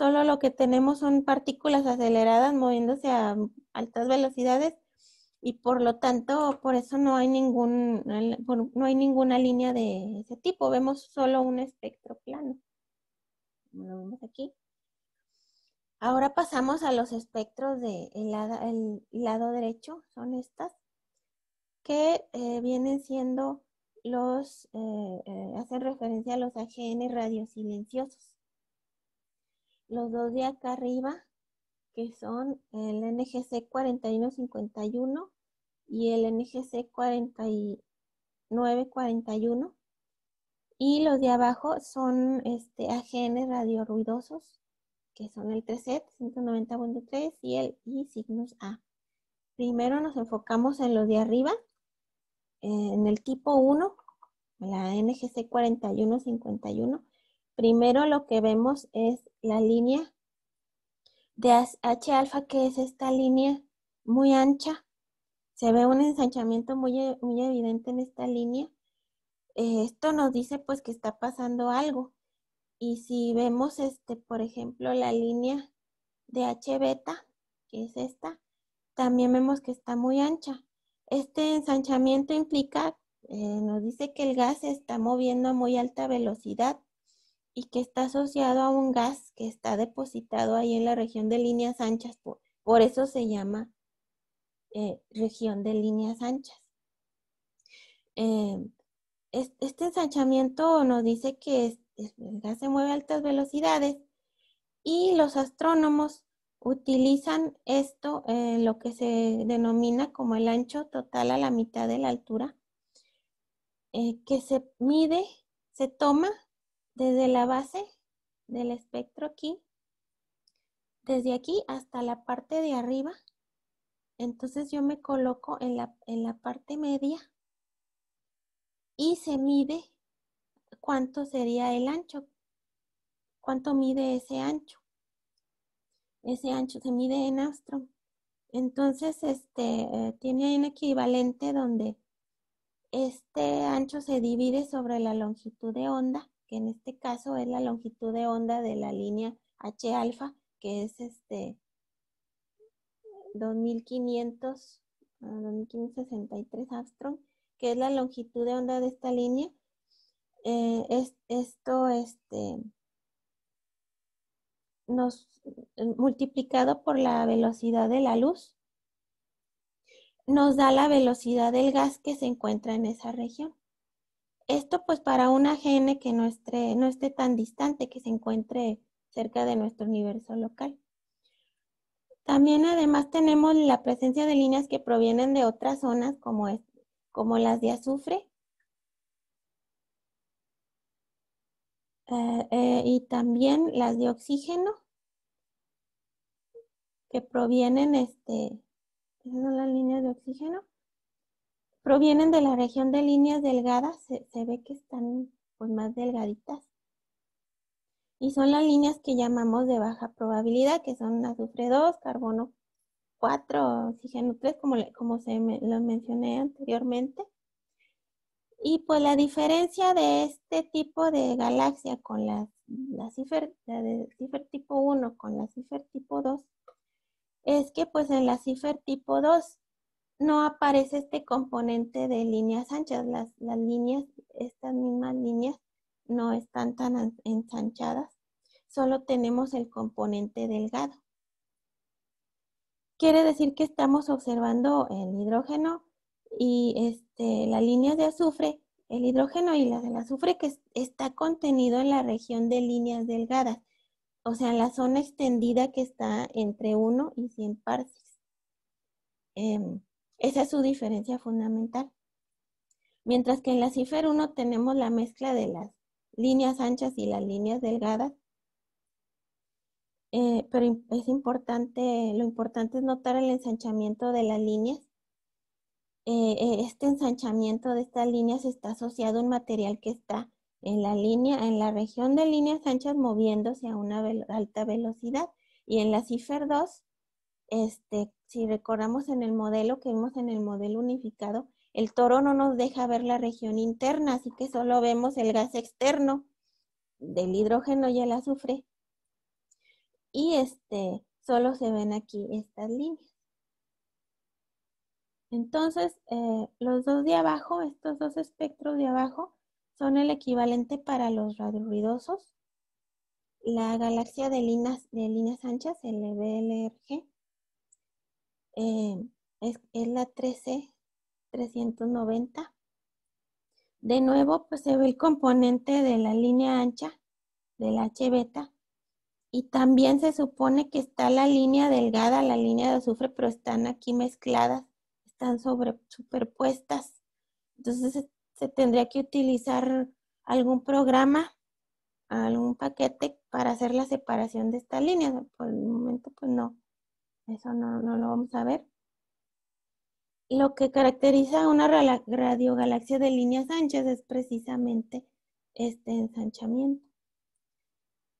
solo lo que tenemos son partículas aceleradas moviéndose a altas velocidades y por lo tanto, por eso no hay, ningún, no hay ninguna línea de ese tipo, vemos solo un espectro plano. Como lo vemos aquí. Ahora pasamos a los espectros del lado, derecho, son estas, que eh, vienen siendo los, eh, eh, hacen referencia a los AGN radiosilenciosos los dos de acá arriba, que son el NGC 4151 y el NGC 4941. Y los de abajo son este, AGN ruidosos que son el 3 190.3 e y el i signus A. Primero nos enfocamos en los de arriba, en el tipo 1, la NGC 4151, primero lo que vemos es la línea de H alfa, que es esta línea muy ancha. Se ve un ensanchamiento muy, e-, evidente en esta línea. Eh, esto nos dice pues que está pasando algo. Y si vemos, este, por ejemplo, la línea de H beta, que es esta, también vemos que está muy ancha. Este ensanchamiento implica, eh, nos dice que el gas se está moviendo a muy alta velocidad y que está asociado a un gas que está depositado ahí en la región de líneas anchas. Por, eso se llama eh, región de líneas anchas. Em, este ensanchamiento nos dice que el gas se mueve a altas velocidades y los astrónomos utilizan esto, en lo que se denomina como el ancho total a la mitad de la altura, eh, que se mide, se toma desde la base del espectro aquí, desde aquí hasta la parte de arriba. Entonces yo me coloco en la, parte media y se mide cuánto sería el ancho, cuánto mide ese ancho. Ese ancho se mide en astro. Entonces, este, eh, tiene un equivalente donde este ancho se divide sobre la longitud de onda que en este caso es la longitud de onda de la línea H alfa, que es este 2500, 2563 ah, Armstrong, que es la longitud de onda de esta línea. Eh, esto este, nos, eh, multiplicado por la velocidad de la luz, nos da la velocidad del gas que se encuentra en esa región. Esto pues para un AGN que no esté, no esté tan distante, que se encuentre cerca de nuestro universo local. También además tenemos la presencia de líneas que provienen de otras zonas como, como las de azufre. Eh, eh, y también las de oxígeno que provienen este, las líneas de oxígeno? provienen de la región de líneas delgadas, se, ve que están pues, más delgaditas. Y son las líneas que llamamos de baja probabilidad, que son azufre 2, carbono 4, oxígeno 3, como, como se lo mencioné anteriormente. Y pues la diferencia de este tipo de galaxia con las, la, cifer, cifer tipo 1 con la cifer tipo 2 es que pues en la cifer tipo 2 no aparece este componente de líneas anchas. Las, líneas, estas mismas líneas, no están tan ensanchadas. Solo tenemos el componente delgado. Quiere decir que estamos observando el hidrógeno y este, línea de azufre, el hidrógeno y la del azufre que está contenido en la región de líneas delgadas, o sea, la zona extendida que está entre 1 y 100 partes. Em, esa es su diferencia fundamental. Mientras que en la cifra 1 tenemos la mezcla de las líneas anchas y las líneas delgadas, eh, pero es importante, lo importante es notar el ensanchamiento de las líneas. Eh, eh, este ensanchamiento de estas líneas está asociado a un material que está en la línea, en la región de líneas anchas moviéndose a una alta velocidad. Y en la cifra 2 este, si recordamos en el modelo que vimos en el modelo unificado, el toro no nos deja ver la región interna, así que solo vemos el gas externo del hidrógeno y el azufre. Y este, solo se ven aquí estas líneas. Entonces, eh, los dos de abajo, estos dos espectros de abajo, son el equivalente para los ruidosos. La galaxia de líneas, de líneas anchas, el e eh, es, la la 390 De nuevo, pues se ve el componente de la línea ancha del H beta. Y también se supone que está la línea delgada, la línea de azufre, pero están aquí mezcladas, están sobre, superpuestas. Entonces se, se tendría que utilizar algún programa, algún paquete para hacer la separación de esta línea. Por el momento, pues no, eso no, lo vamos a ver. Lo que caracteriza a una radiogalaxia de líneas anchas es precisamente este ensanchamiento.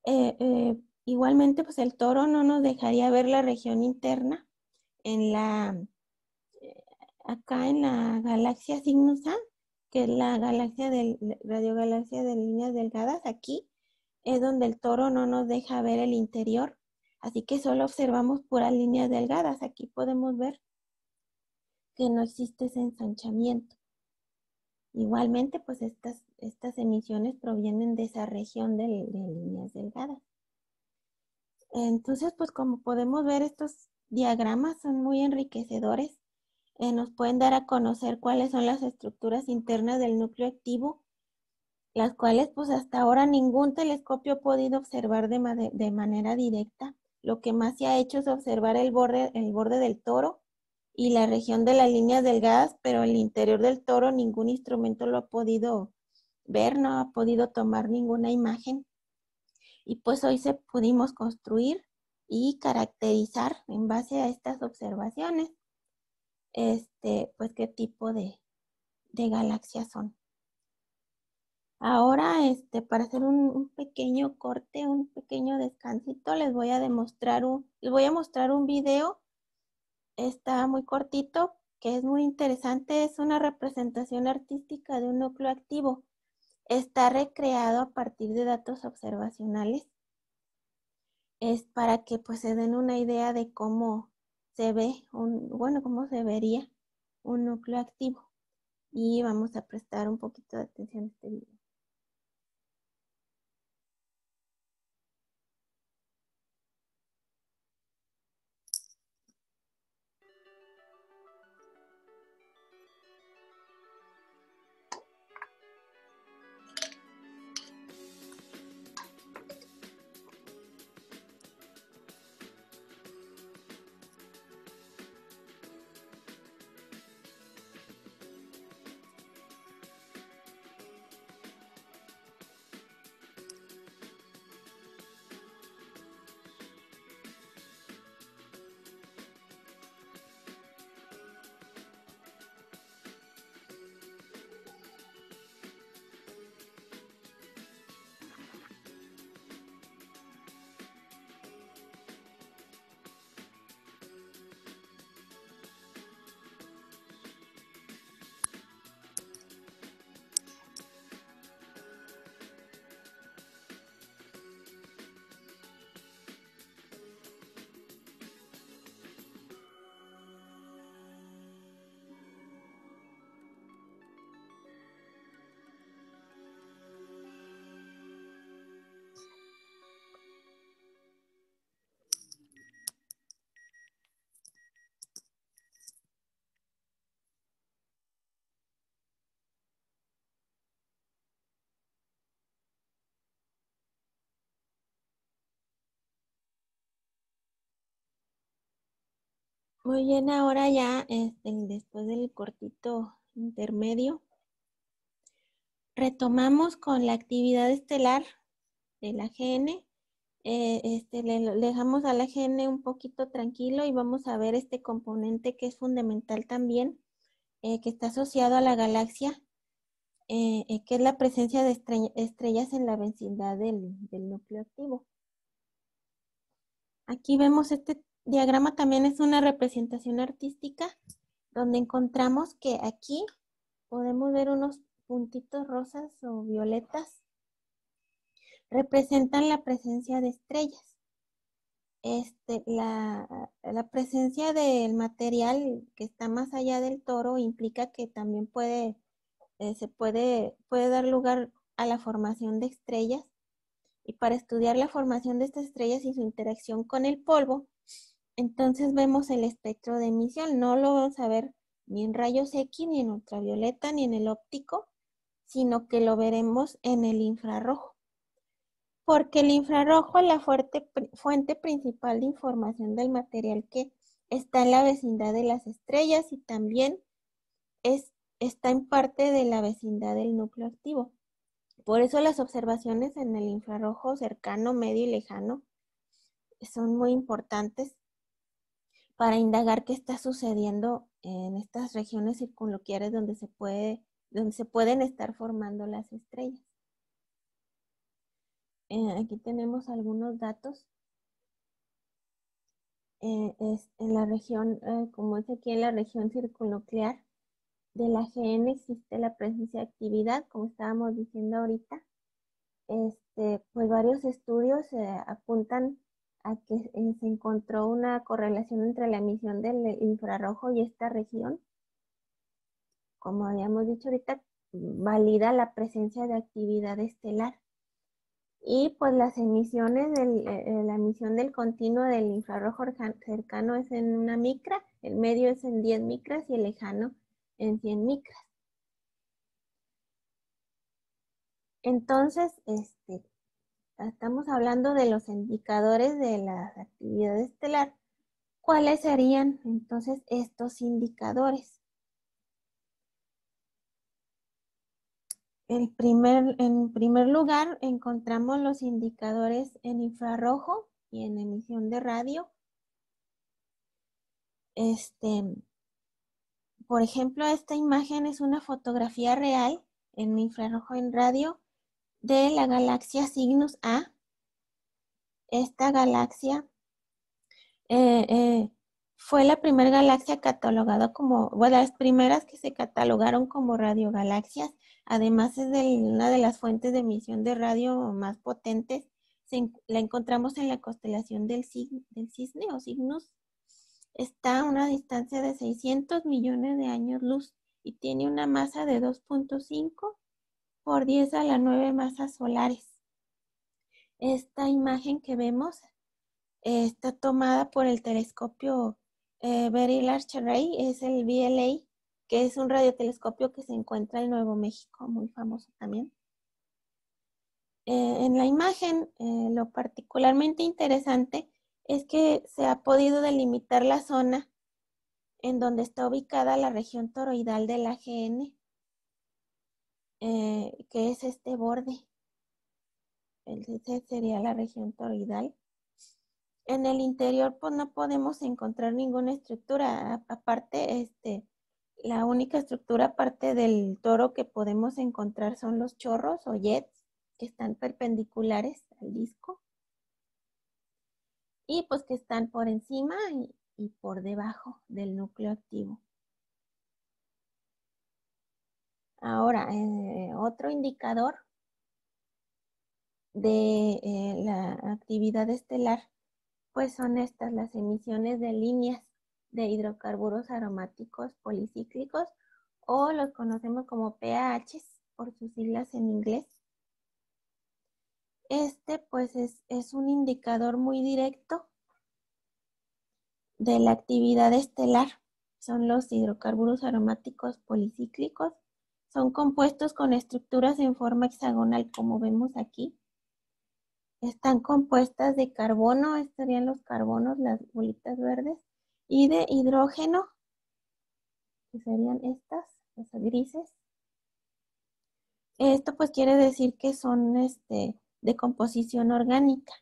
Eh, eh, igualmente, pues el toro no nos dejaría ver la región interna en la, eh, acá en la galaxia Cygnus A, que es la galaxia de radiogalaxia de líneas delgadas, aquí es donde el toro no nos deja ver el interior Así que solo observamos puras líneas delgadas. Aquí podemos ver que no existe ese ensanchamiento. Igualmente, pues estas, estas emisiones provienen de esa región de, líneas delgadas. Entonces, pues como podemos ver, estos diagramas son muy enriquecedores. Eh, nos pueden dar a conocer cuáles son las estructuras internas del núcleo activo, las cuales pues hasta ahora ningún telescopio ha podido observar de manera directa lo que más se ha hecho es observar el borde, el borde del toro y la región de la línea del gas, pero el interior del toro ningún instrumento lo ha podido ver, no ha podido tomar ninguna imagen. Y pues hoy se pudimos construir y caracterizar en base a estas observaciones, este, pues qué tipo de, de galaxias son. Ahora, este, para hacer un, pequeño corte, un pequeño descansito, les voy a demostrar un, les voy a mostrar un video. Está muy cortito, que es muy interesante. Es una representación artística de un núcleo activo. Está recreado a partir de datos observacionales. Es para que pues se den una idea de cómo se ve un, bueno, cómo se vería un núcleo activo. Y vamos a prestar un poquito de atención a este video. Muy bien, ahora ya este, después del cortito intermedio, retomamos con la actividad estelar de la GN. Eh, este, le, dejamos a la GN un poquito tranquilo y vamos a ver este componente que es fundamental también, eh, que está asociado a la galaxia, eh, que es la presencia de estrellas en la vecindad del, del núcleo activo. Aquí vemos este diagrama también es una representación artística donde encontramos que aquí podemos ver unos puntitos rosas o violetas. Representan la presencia de estrellas. Este, la, presencia del material que está más allá del toro implica que también puede, eh, se puede, puede dar lugar a la formación de estrellas. Y para estudiar la formación de estas estrellas y su interacción con el polvo, entonces vemos el espectro de emisión. No lo vamos a ver ni en rayos X, ni en ultravioleta, ni en el óptico, sino que lo veremos en el infrarrojo. Porque el infrarrojo es la fuente principal de información del material que está en la vecindad de las estrellas y también es, está en parte de la vecindad del núcleo activo. Por eso las observaciones en el infrarrojo cercano, medio y lejano son muy importantes para indagar qué está sucediendo en estas regiones circunloquiales donde se, puede, donde se pueden estar formando las estrellas. Eh, aquí tenemos algunos datos. Eh, en la región, eh, como dice aquí en la región circunnuclear de la GN existe la presencia de actividad, como estábamos diciendo ahorita. Este, pues varios estudios apuntan a que eh, se encontró una correlación entre la emisión del infrarrojo y esta región. Como habíamos dicho ahorita, valida la presencia de actividad estelar. Y pues las emisiones, del, eh, eh, la emisión del continuo del infrarrojo cercano es en una micra, el medio es en 10 micras y el lejano en 100 micras. Entonces, este, Estamos hablando de los indicadores de la actividad estelar. ¿Cuáles serían entonces estos indicadores? en primer lugar, encontramos los indicadores en infrarrojo y en emisión de radio. Este, por ejemplo, esta imagen es una fotografía real en infrarrojo en radio de la galaxia Cygnus A. Esta galaxia eh, eh, fue la primera galaxia catalogada como, bueno, las primeras que se catalogaron como radiogalaxias. Además es de una de las fuentes de emisión de radio más potentes. la encontramos en la constelación del, del cisne o Cygnus. Está a una distancia de 600 millones de años luz y tiene una masa de 2.5 por 10 a la 9 masas solares. Esta imagen que vemos eh, está tomada por el telescopio eh, Very Large Array, es el VLA, que es un radiotelescopio que se encuentra en Nuevo México, muy famoso también. Eh, en la imagen, lo particularmente interesante es que se ha podido delimitar la zona en donde está ubicada la región toroidal de la GN eh, que es este borde. El sería la región toroidal. En el interior pues no podemos encontrar ninguna estructura, aparte este, la única estructura aparte del toro que podemos encontrar son los chorros o jets que están perpendiculares al disco y pues que están por encima y por debajo del núcleo activo. Ahora, eh, otro indicador de eh, la actividad estelar, pues son estas las emisiones de líneas de hidrocarburos aromáticos policíclicos o los conocemos como PAHs por sus siglas en inglés. Este pues es un indicador muy directo de la actividad estelar. Son los hidrocarburos aromáticos policíclicos son compuestos con estructuras en forma hexagonal, como vemos aquí. Están compuestas de carbono, estarían los carbonos, las bolitas verdes, y de hidrógeno, que serían estas, las grises. Esto pues quiere decir que son este, de composición orgánica.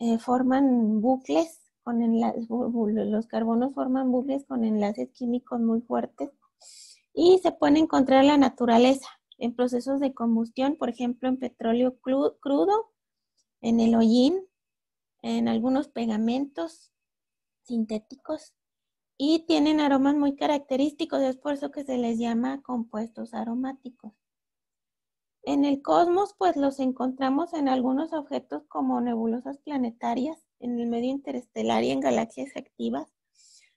Eh, forman bucles con enlaces, los carbonos forman bucles con enlaces químicos muy fuertes y se puede encontrar en la naturaleza, en procesos de combustión, por ejemplo, en petróleo crudo, en el hollín, en algunos pegamentos sintéticos y tienen aromas muy característicos, es por eso que se les llama compuestos aromáticos. En el cosmos, pues los encontramos en algunos objetos como nebulosas planetarias, en el medio interestelar y en galaxias activas.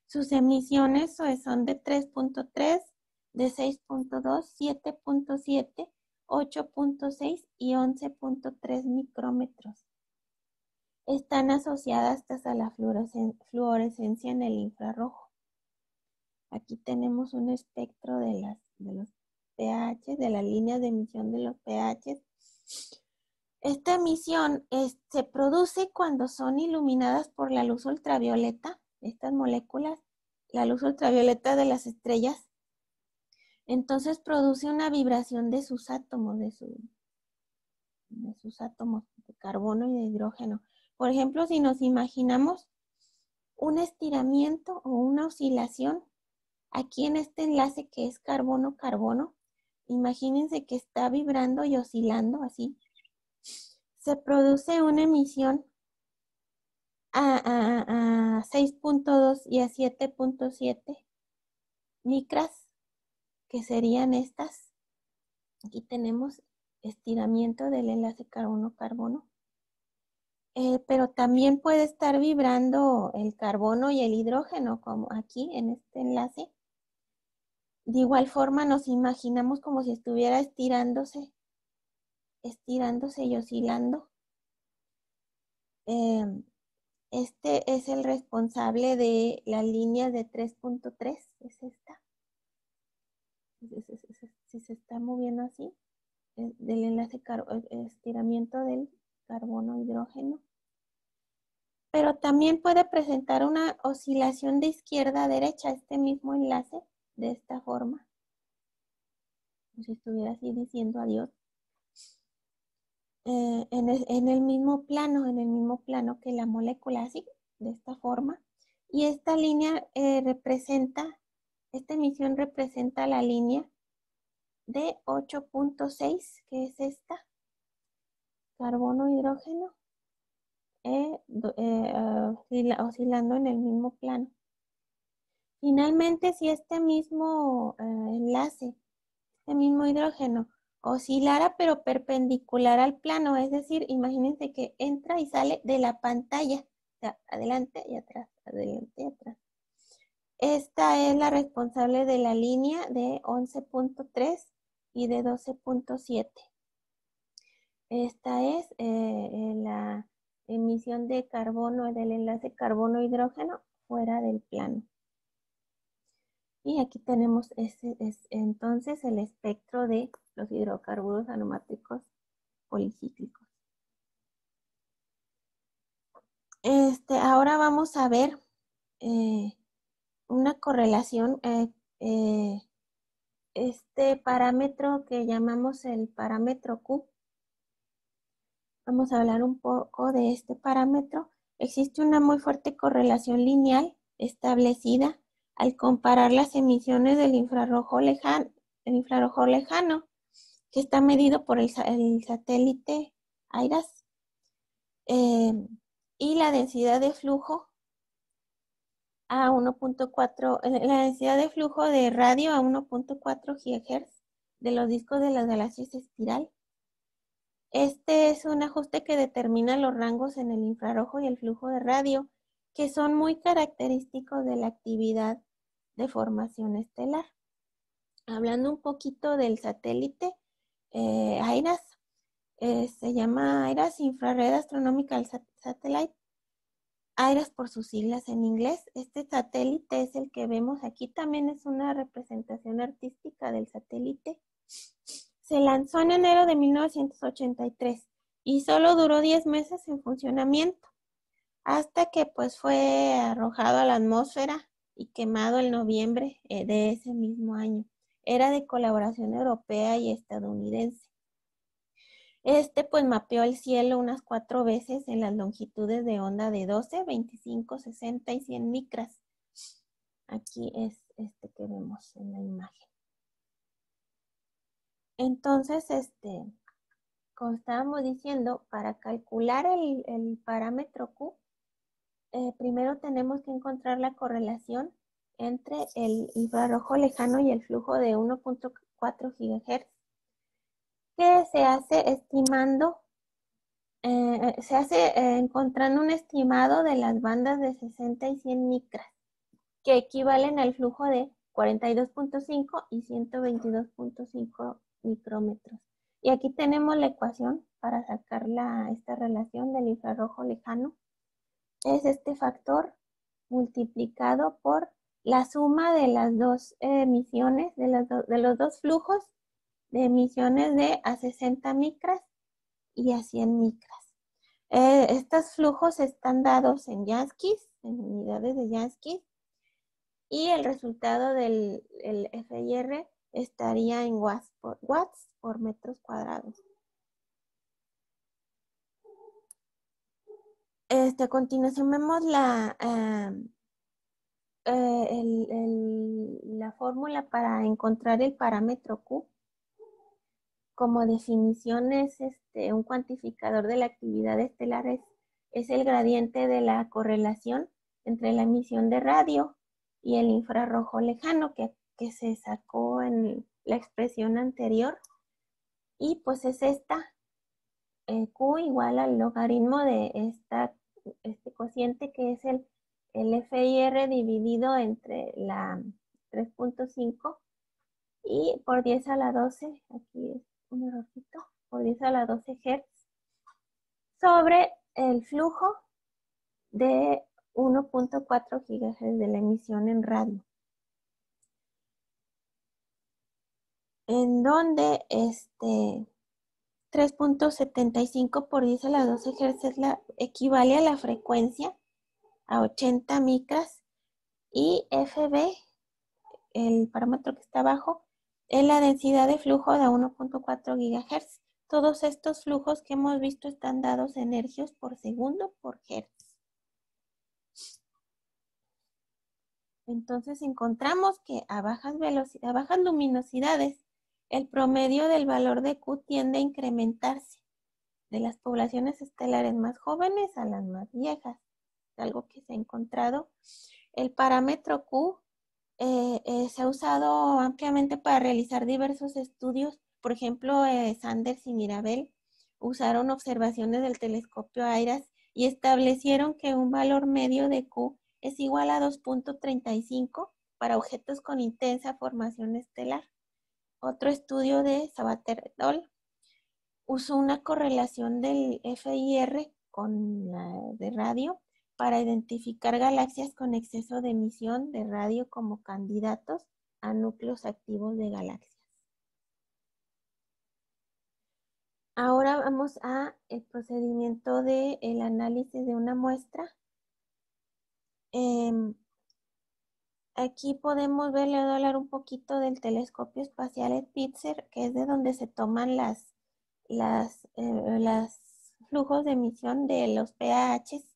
Sus emisiones pues, son de 3.3 de 6.2, 7.7, 8.6 y 11.3 micrómetros. Están asociadas a la fluorescencia en el infrarrojo. Aquí tenemos un espectro de, las, de los pH, de la línea de emisión de los pH. Esta emisión se produce cuando son iluminadas por la luz ultravioleta, estas moléculas, la luz ultravioleta de las estrellas, entonces produce una vibración de sus átomos, de, sus átomos de carbono y de hidrógeno. Por ejemplo, si nos imaginamos un estiramiento o una oscilación aquí en este enlace que es carbono-carbono, imagínense que está vibrando y oscilando así, se produce una emisión a, a 6.2 y a 7.7 micras que serían estas. Aquí tenemos estiramiento del enlace carbono-carbono. Eh, pero también puede estar vibrando el carbono y el hidrógeno, como aquí en este enlace. De igual forma nos imaginamos como si estuviera estirándose, estirándose y oscilando. Em, este es el responsable de la línea de 3.3, es esta si se está moviendo así, eh, del enlace eh, estiramiento del carbono hidrógeno. Pero también puede presentar una oscilación de izquierda a derecha este mismo enlace de esta forma. Como si estuviera así diciendo adiós. Eh, en, el, mismo plano, en el mismo plano que la molécula, así, de esta forma. Y esta línea representa esta emisión representa la línea de 8.6, que es esta, carbono, hidrógeno, eh, eh, ah, oscilando en el mismo plano. Finalmente, si este mismo eh, enlace, este mismo hidrógeno, oscilara pero perpendicular al plano, es decir, imagínense que entra y sale de la pantalla, adelante y atrás, adelante y atrás. Esta es la responsable de la línea de 11.3 y de 12.7. Esta es eh, eh, la emisión de carbono, del enlace carbono-hidrógeno fuera del plano. Y aquí tenemos entonces el espectro de los hidrocarburos aromáticos policíclicos. Este, ahora vamos a ver eh, una correlación, eh, eh, este parámetro que llamamos el parámetro Q. Vamos a hablar un poco de este parámetro. Existe una muy fuerte correlación lineal establecida al comparar las emisiones del infrarrojo lejano, el infrarrojo lejano que está medido por el, satélite AIRAS eh, y la densidad de flujo a 1.4, eh, la densidad de flujo de radio a 1.4 GHz de los discos de las galaxias espiral. Este es un ajuste que determina los rangos en el infrarrojo y el flujo de radio, que son muy característicos de la actividad de formación estelar. Hablando un poquito del satélite eh, AIRAS, eh, se llama AIRAS Infrared Astronomical Satellite, AIRAS ah, por sus siglas en inglés. Este satélite es el que vemos aquí, también es una representación artística del satélite. Se lanzó en enero de 1983 y solo duró 10 meses en funcionamiento, hasta que pues fue arrojado a la atmósfera y quemado en noviembre eh, de ese mismo año. Era de colaboración europea y estadounidense. Este pues mapeó el cielo unas cuatro veces en las longitudes de onda de 12, 25, 60 y 100 micras. Aquí es este que vemos en la imagen. Entonces, este, como estábamos diciendo, para calcular el, parámetro Q, eh, primero tenemos que encontrar la correlación entre el infrarrojo lejano y el flujo de 1.4 GHz que se hace estimando, eh, eh, se hace eh, encontrando un estimado de las bandas de 60 y 100 micras, que equivalen al flujo de 42.5 y 122.5 micrómetros. Y aquí tenemos la ecuación para sacar esta relación del infrarrojo lejano. Es este factor multiplicado por la suma de las dos emisiones, de, de los dos flujos de emisiones de a 60 micras y a 100 micras. Eh, estos flujos están dados en yaskis, en unidades de yaskis, y el resultado del el FIR estaría en watts por, metros cuadrados. Este, a continuación vemos la, eh, la fórmula para encontrar el parámetro Q como es este, un cuantificador de la actividad estelar es, el gradiente de la correlación entre la emisión de radio y el infrarrojo lejano que, se sacó en la expresión anterior. Y pues es esta, eh, Q igual al logaritmo de esta, este cociente que es el, FIR dividido entre la 3.5 y por 10 a la 12, aquí es un errorcito, por 10 a la 12 Hz, sobre el flujo de 1.4 GHz de la emisión en radio. En donde este 3.75 por 10 a la 12 Hz la, equivale a la frecuencia a 80 micras y FB, el parámetro que está abajo, es la densidad de flujo de 1.4 GHz. Todos estos flujos que hemos visto están dados en por segundo por hertz. Entonces encontramos que a bajas, a bajas luminosidades el promedio del valor de Q tiende a incrementarse de las poblaciones estelares más jóvenes a las más viejas, algo que se ha encontrado. El parámetro Q eh, eh, se ha usado ampliamente para realizar diversos estudios. Por ejemplo, eh, Sanders y Mirabel usaron observaciones del telescopio AIRAS y establecieron que un valor medio de Q es igual a 2.35 para objetos con intensa formación estelar. Otro estudio de Sabater et usó una correlación del FIR con la de radio para identificar galaxias con exceso de emisión de radio como candidatos a núcleos activos de galaxias. Ahora vamos a el procedimiento del análisis de una muestra. Em, aquí podemos ver, le voy a hablar un poquito del telescopio espacial Spitzer, que es de donde se toman las, eh, flujos de emisión de los pHs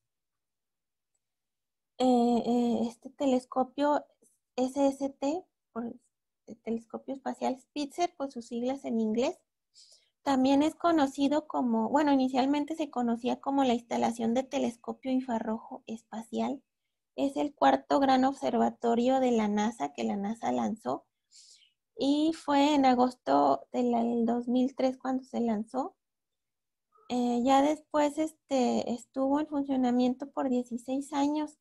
eh, eh, este telescopio SST, por Telescopio Espacial Spitzer, por sus siglas en inglés, también es conocido como, bueno, inicialmente se conocía como la instalación de telescopio infrarrojo espacial. Es el cuarto gran observatorio de la NASA que la NASA lanzó y fue en agosto del 2003 cuando se lanzó. Eh, ya después este, estuvo en funcionamiento por 16 años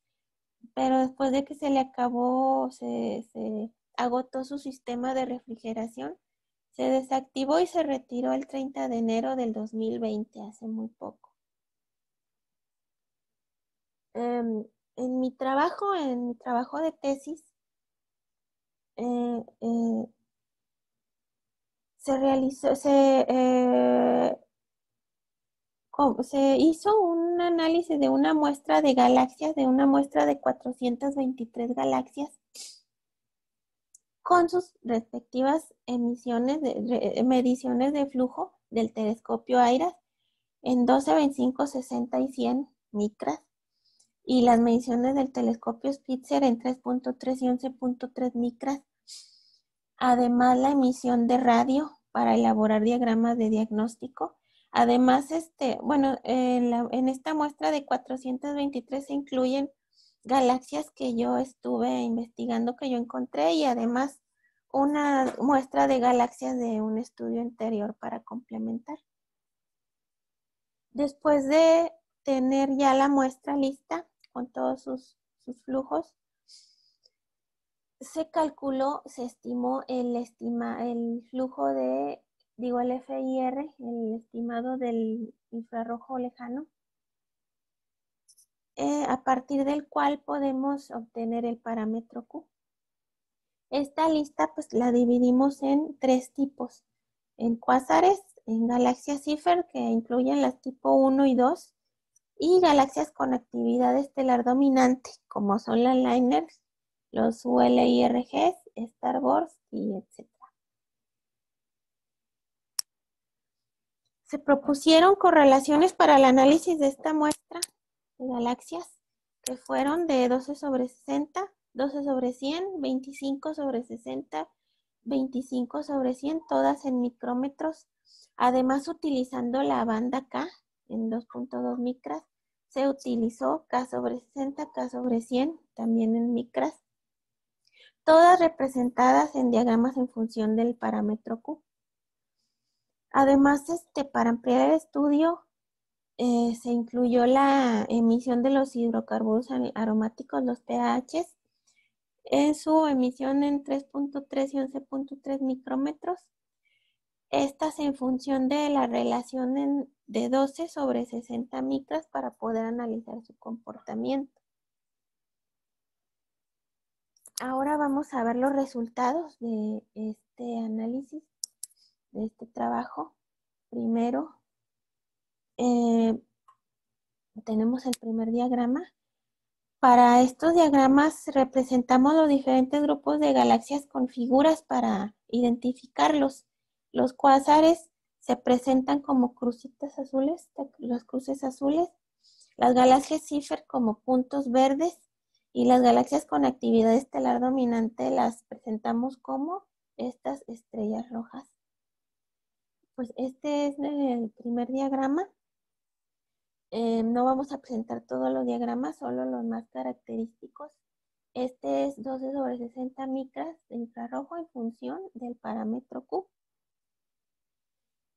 pero después de que se le acabó, se, se agotó su sistema de refrigeración, se desactivó y se retiró el 30 de enero del 2020, hace muy poco. Em, en mi trabajo, en mi trabajo de tesis, eh, eh, se realizó, se eh, se hizo un análisis de una muestra de galaxias, de una muestra de 423 galaxias con sus respectivas emisiones de, eh, mediciones de flujo del telescopio AIRAS en 12, 25, 60 y 100 micras y las mediciones del telescopio Spitzer en 3.3 y 11.3 micras. Además, la emisión de radio para elaborar diagramas de diagnóstico Además, este, bueno, en, esta muestra de 423 se incluyen galaxias que yo estuve investigando, que yo encontré, y además una muestra de galaxias de un estudio anterior para complementar. Después de tener ya la muestra lista con todos sus, sus flujos, se calculó, se estimó el, el flujo de digo el FIR, el estimado del infrarrojo lejano, eh, a partir del cual podemos obtener el parámetro Q. Esta lista pues la dividimos en tres tipos, en cuásares, en galaxias cifer que incluyen las tipo 1 y 2 y galaxias con actividad estelar dominante como son las Liners, los ULIRGs, Starburst y etc. Se propusieron correlaciones para el análisis de esta muestra de galaxias, que fueron de 12 sobre 60, 12 sobre 100, 25 sobre 60, 25 sobre 100, todas en micrómetros. Además, utilizando la banda K en 2.2 micras, se utilizó K sobre 60, K sobre 100, también en micras, todas representadas en diagramas en función del parámetro Q. Además, este, para ampliar el estudio, eh, se incluyó la emisión de los hidrocarburos aromáticos, los PHs, en su emisión en 3.3 y 11.3 micrómetros. Estas en función de la relación de 12 sobre 60 micras para poder analizar su comportamiento. Ahora vamos a ver los resultados de este análisis de este trabajo. Primero, eh, tenemos el primer diagrama. Para estos diagramas representamos los diferentes grupos de galaxias con figuras para identificarlos. Los cuásares se presentan como crucitas azules, los cruces azules, las galaxias cifer como puntos verdes y las galaxias con actividad estelar dominante las presentamos como estas estrellas rojas. Pues este es el primer diagrama. Eh, no vamos a presentar todos los diagramas, solo los más característicos. Este es 12 sobre 60 micras de infrarrojo en función del parámetro Q.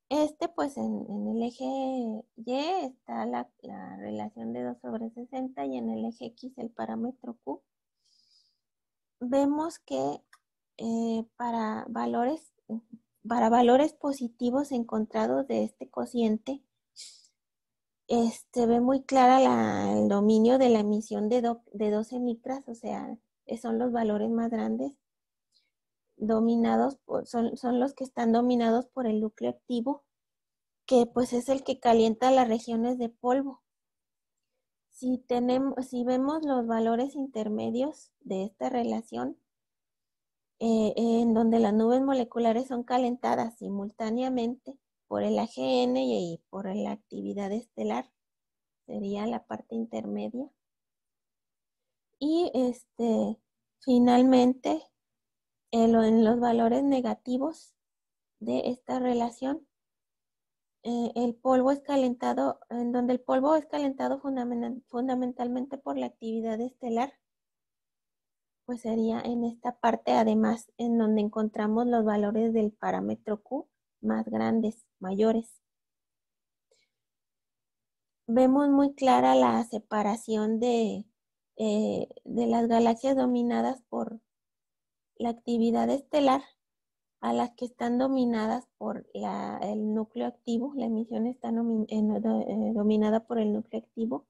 Este, pues en, el eje Y está la, relación de 2 sobre 60 y en el eje X el parámetro Q. Vemos que eh, para valores para valores positivos encontrados de este cociente, se este, ve muy clara el dominio de la emisión de, 12 micras, o sea, son los valores más grandes, dominados son, los que están dominados por el núcleo activo, que pues es el que calienta las regiones de polvo. Si, tenemos, si vemos los valores intermedios de esta relación, eh, en donde las nubes moleculares son calentadas simultáneamente por el AGN y por la actividad estelar. Sería la parte intermedia. Y este, finalmente, en los valores negativos de esta relación, eh, el polvo es calentado, en donde el polvo es calentado fundamentalmente por la actividad estelar pues sería en esta parte, además, en donde encontramos los valores del parámetro Q más grandes, mayores. Vemos muy clara la separación de, eh, de las galaxias dominadas por la actividad estelar a las que están dominadas por el núcleo activo, la emisión está eh, eh, dominada por el núcleo activo.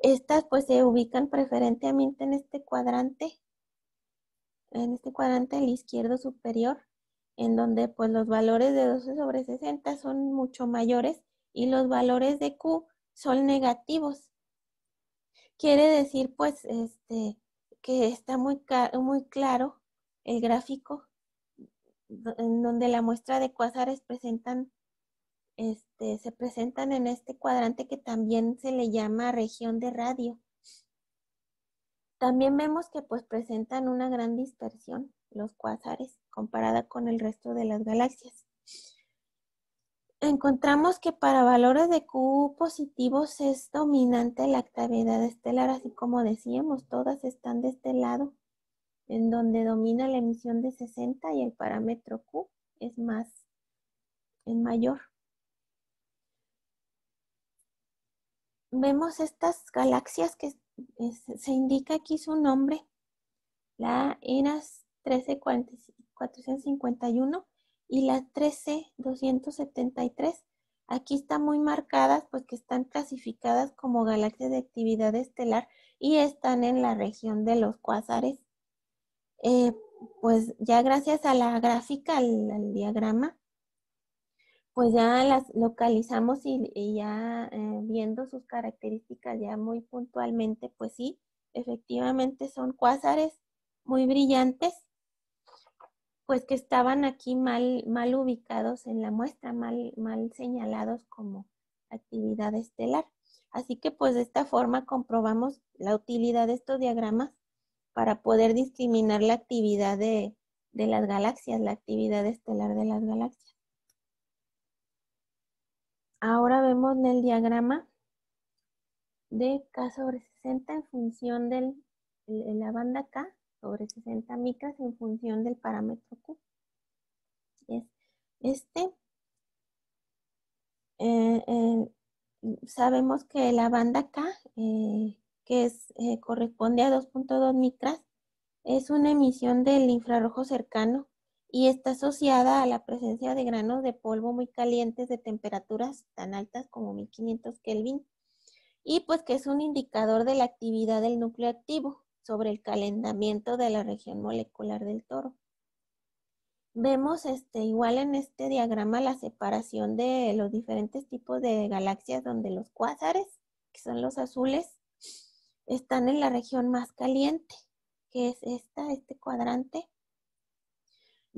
Estas pues se ubican preferentemente en este cuadrante en este cuadrante el izquierdo superior, en donde pues los valores de 12 sobre 60 son mucho mayores y los valores de Q son negativos. Quiere decir pues este, que está muy, muy claro el gráfico en donde la muestra de cuásares presentan, este, se presentan en este cuadrante que también se le llama región de radio. También vemos que pues presentan una gran dispersión los cuásares comparada con el resto de las galaxias. Encontramos que para valores de Q positivos es dominante la actividad estelar, así como decíamos, todas están de este lado, en donde domina la emisión de 60 y el parámetro Q es más, es mayor. Vemos estas galaxias que se indica aquí su nombre. La Eras 13451 y la 13273. Aquí están muy marcadas, pues que están clasificadas como galaxias de actividad estelar y están en la región de los cuásares. Eh, pues ya gracias a la gráfica, al diagrama, pues ya las localizamos y, ya eh, viendo sus características ya muy puntualmente, pues sí, efectivamente son cuásares muy brillantes, pues que estaban aquí mal, mal ubicados en la muestra, mal, mal señalados como actividad estelar. Así que pues de esta forma comprobamos la utilidad de estos diagramas para poder discriminar la actividad de las galaxias, la actividad estelar de las galaxias. Ahora vemos en el diagrama de K sobre 60 en función de la banda K sobre 60 micras en función del parámetro Q. Es este. Eh, eh, sabemos que la banda K, eh, que corresponde a 2.2 micras, es una emisión del infrarrojo cercano y está asociada a la presencia de granos de polvo muy calientes de temperaturas tan altas como 1500 Kelvin y pues que es un indicador de la actividad del núcleo activo sobre el calentamiento de la región molecular del toro. Vemos este, igual en este diagrama la separación de los diferentes tipos de galaxias donde los cuásares, que son los azules, están en la región más caliente, que es esta, este cuadrante,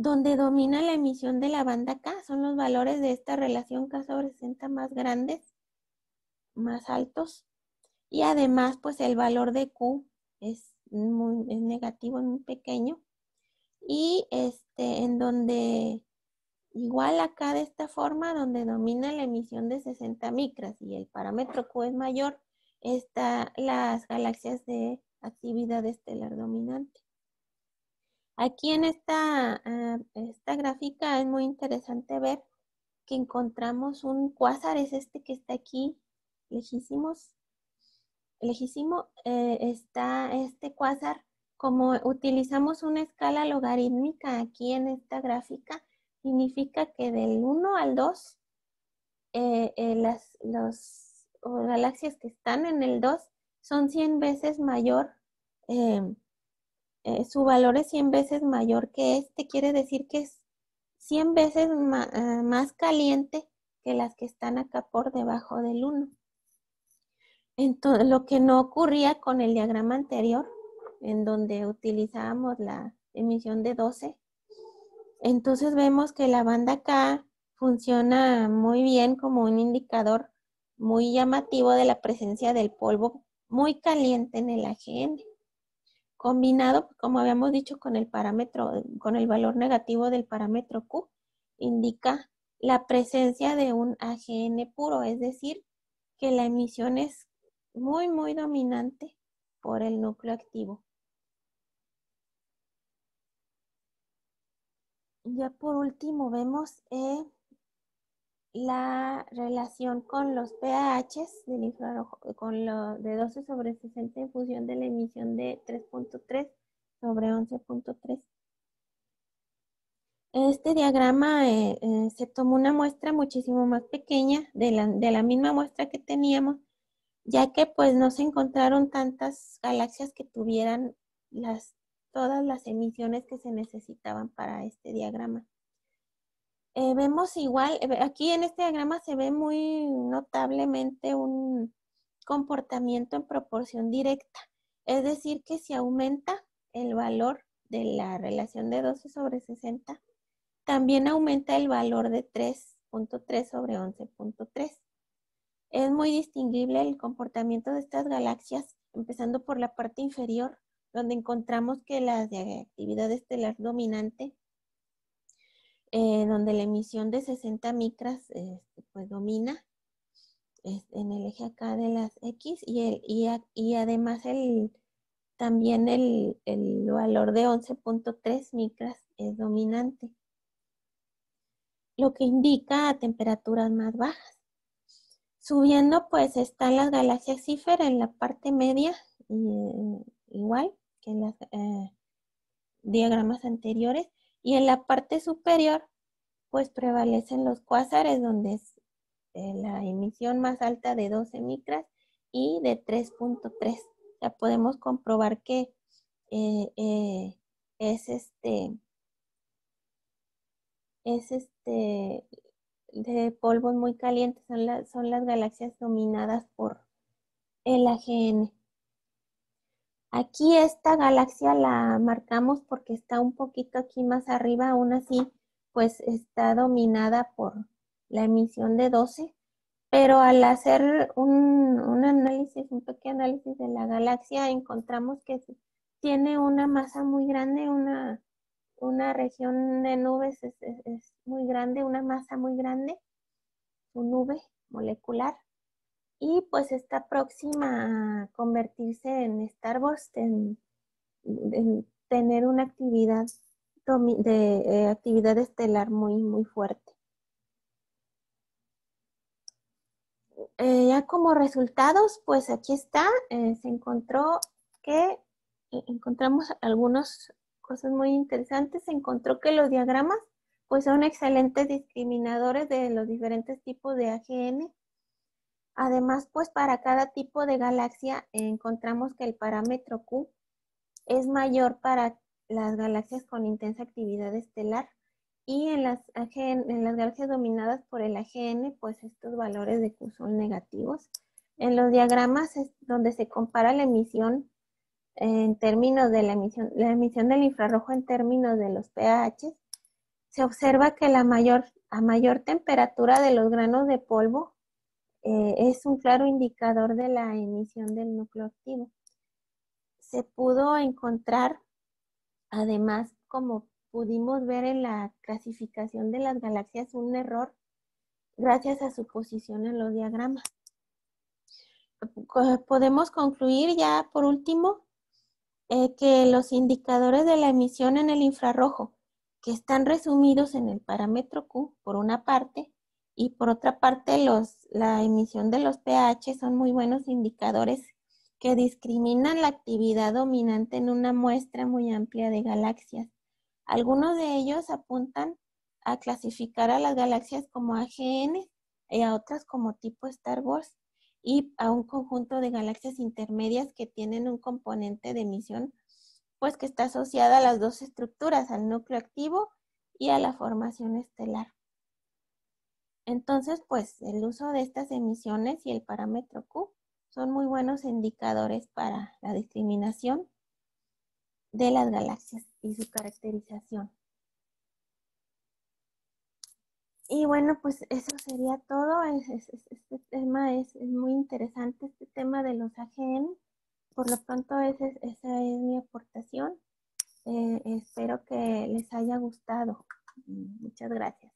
donde domina la emisión de la banda K. Son los valores de esta relación K sobre 60 más grandes, más altos. Y además, pues el valor de Q es, muy, negativo, es muy pequeño. Y este, en donde, igual acá de esta forma, donde domina la emisión de 60 micras y el parámetro Q es mayor, están las galaxias de actividad estelar dominante. Aquí en esta, ah, esta gráfica es muy interesante ver que encontramos un cuásar, es este que está aquí, lejísimos, lejísimo, eh, está este cuásar, como utilizamos una escala logarítmica aquí en esta gráfica, significa que del 1 al 2, eh, eh, las galaxias que están en el 2 son 100 veces mayor eh, su valor es 100 veces mayor que este, quiere decir que es 100 veces eh, más caliente que las que están acá por debajo del 1. Entonces, lo que no ocurría con el diagrama anterior, en donde utilizábamos la emisión de 12. Entonces vemos que la banda K funciona muy bien como un indicador muy llamativo de la presencia del polvo muy caliente en el AGN combinado, como habíamos dicho, con el parámetro, con el valor negativo del parámetro Q, indica la presencia de un AGN puro, es decir, que la emisión es muy, muy dominante por el núcleo activo. Ya por último vemos eh, la relación con los pHs del infrarrojo, eh, con lo de 12 sobre 60 en función de la emisión de 3.3 sobre 11.3. este diagrama eh, eh, se tomó una muestra muchísimo más pequeña de la, de la misma muestra que teníamos, ya que pues no se encontraron tantas galaxias que tuvieran las, todas las emisiones que se necesitaban para este diagrama. Eh, vemos igual, eh, aquí en este diagrama se ve muy notablemente un comportamiento en proporción directa. Es decir, que si aumenta el valor de la relación de 12 sobre 60, también aumenta el valor de 3.3 sobre 11.3. Es muy distinguible el comportamiento de estas galaxias, empezando por la parte inferior, donde encontramos que la actividad estelar dominante eh, donde la emisión de 60 micras este, pues domina en el eje acá de las X y, y, además también el, valor de 11.3 micras es dominante, lo que indica a temperaturas más bajas. Subiendo pues están las galaxias cífera en la parte media, eh, igual que en los eh, diagramas anteriores, y en la parte superior, pues prevalecen los cuásares, donde es eh, la emisión más alta de 12 micras y de 3.3. Ya podemos comprobar que eh, eh, es este es este de polvos muy calientes, son, son las galaxias dominadas por el AGN. Aquí esta galaxia la marcamos porque está un poquito aquí más arriba, aún así pues está dominada por la emisión de 12, pero al hacer un, análisis, un pequeño análisis de la galaxia, encontramos que tiene una masa muy grande, una, región de nubes es, es muy grande, una masa muy grande, su nube molecular y pues está próxima a convertirse en Star en, tener una actividad de eh, actividad estelar muy, muy fuerte. Eh, ya como resultados, pues aquí está, eh, se encontró que e, encontramos algunas cosas muy interesantes, se encontró que los diagramas pues son excelentes discriminadores de los diferentes tipos de AGN Además, pues para cada tipo de galaxia encontramos que el parámetro Q es mayor para las galaxias con intensa actividad estelar y en las, en las galaxias dominadas por el AGN, pues estos valores de Q son negativos. En los diagramas donde se compara la emisión en términos de la emisión, la emisión del infrarrojo en términos de los pH, se observa que la mayor, a mayor temperatura de los granos de polvo eh, es un claro indicador de la emisión del núcleo activo. Se pudo encontrar, además, como pudimos ver en la clasificación de las galaxias, un error gracias a su posición en los diagramas. Eh, podemos concluir ya por último eh, que los indicadores de la emisión en el infrarrojo, que están resumidos en el parámetro Q por una parte, y por otra parte los la emisión de los pH son muy buenos indicadores que discriminan la actividad dominante en una muestra muy amplia de galaxias. Algunos de ellos apuntan a clasificar a las galaxias como AGN y a otras como tipo Star Wars y a un conjunto de galaxias intermedias que tienen un componente de emisión pues que está asociada a las dos estructuras, al núcleo activo y a la formación estelar. Entonces, pues el uso de estas emisiones y el parámetro Q son muy buenos indicadores para la discriminación de las galaxias y su caracterización. Y bueno, pues eso sería todo. Este tema es, muy interesante, este tema de los AGN. Por lo pronto, esa es mi aportación. Eh, espero que les haya gustado. Muchas gracias.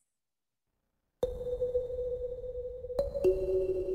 thank you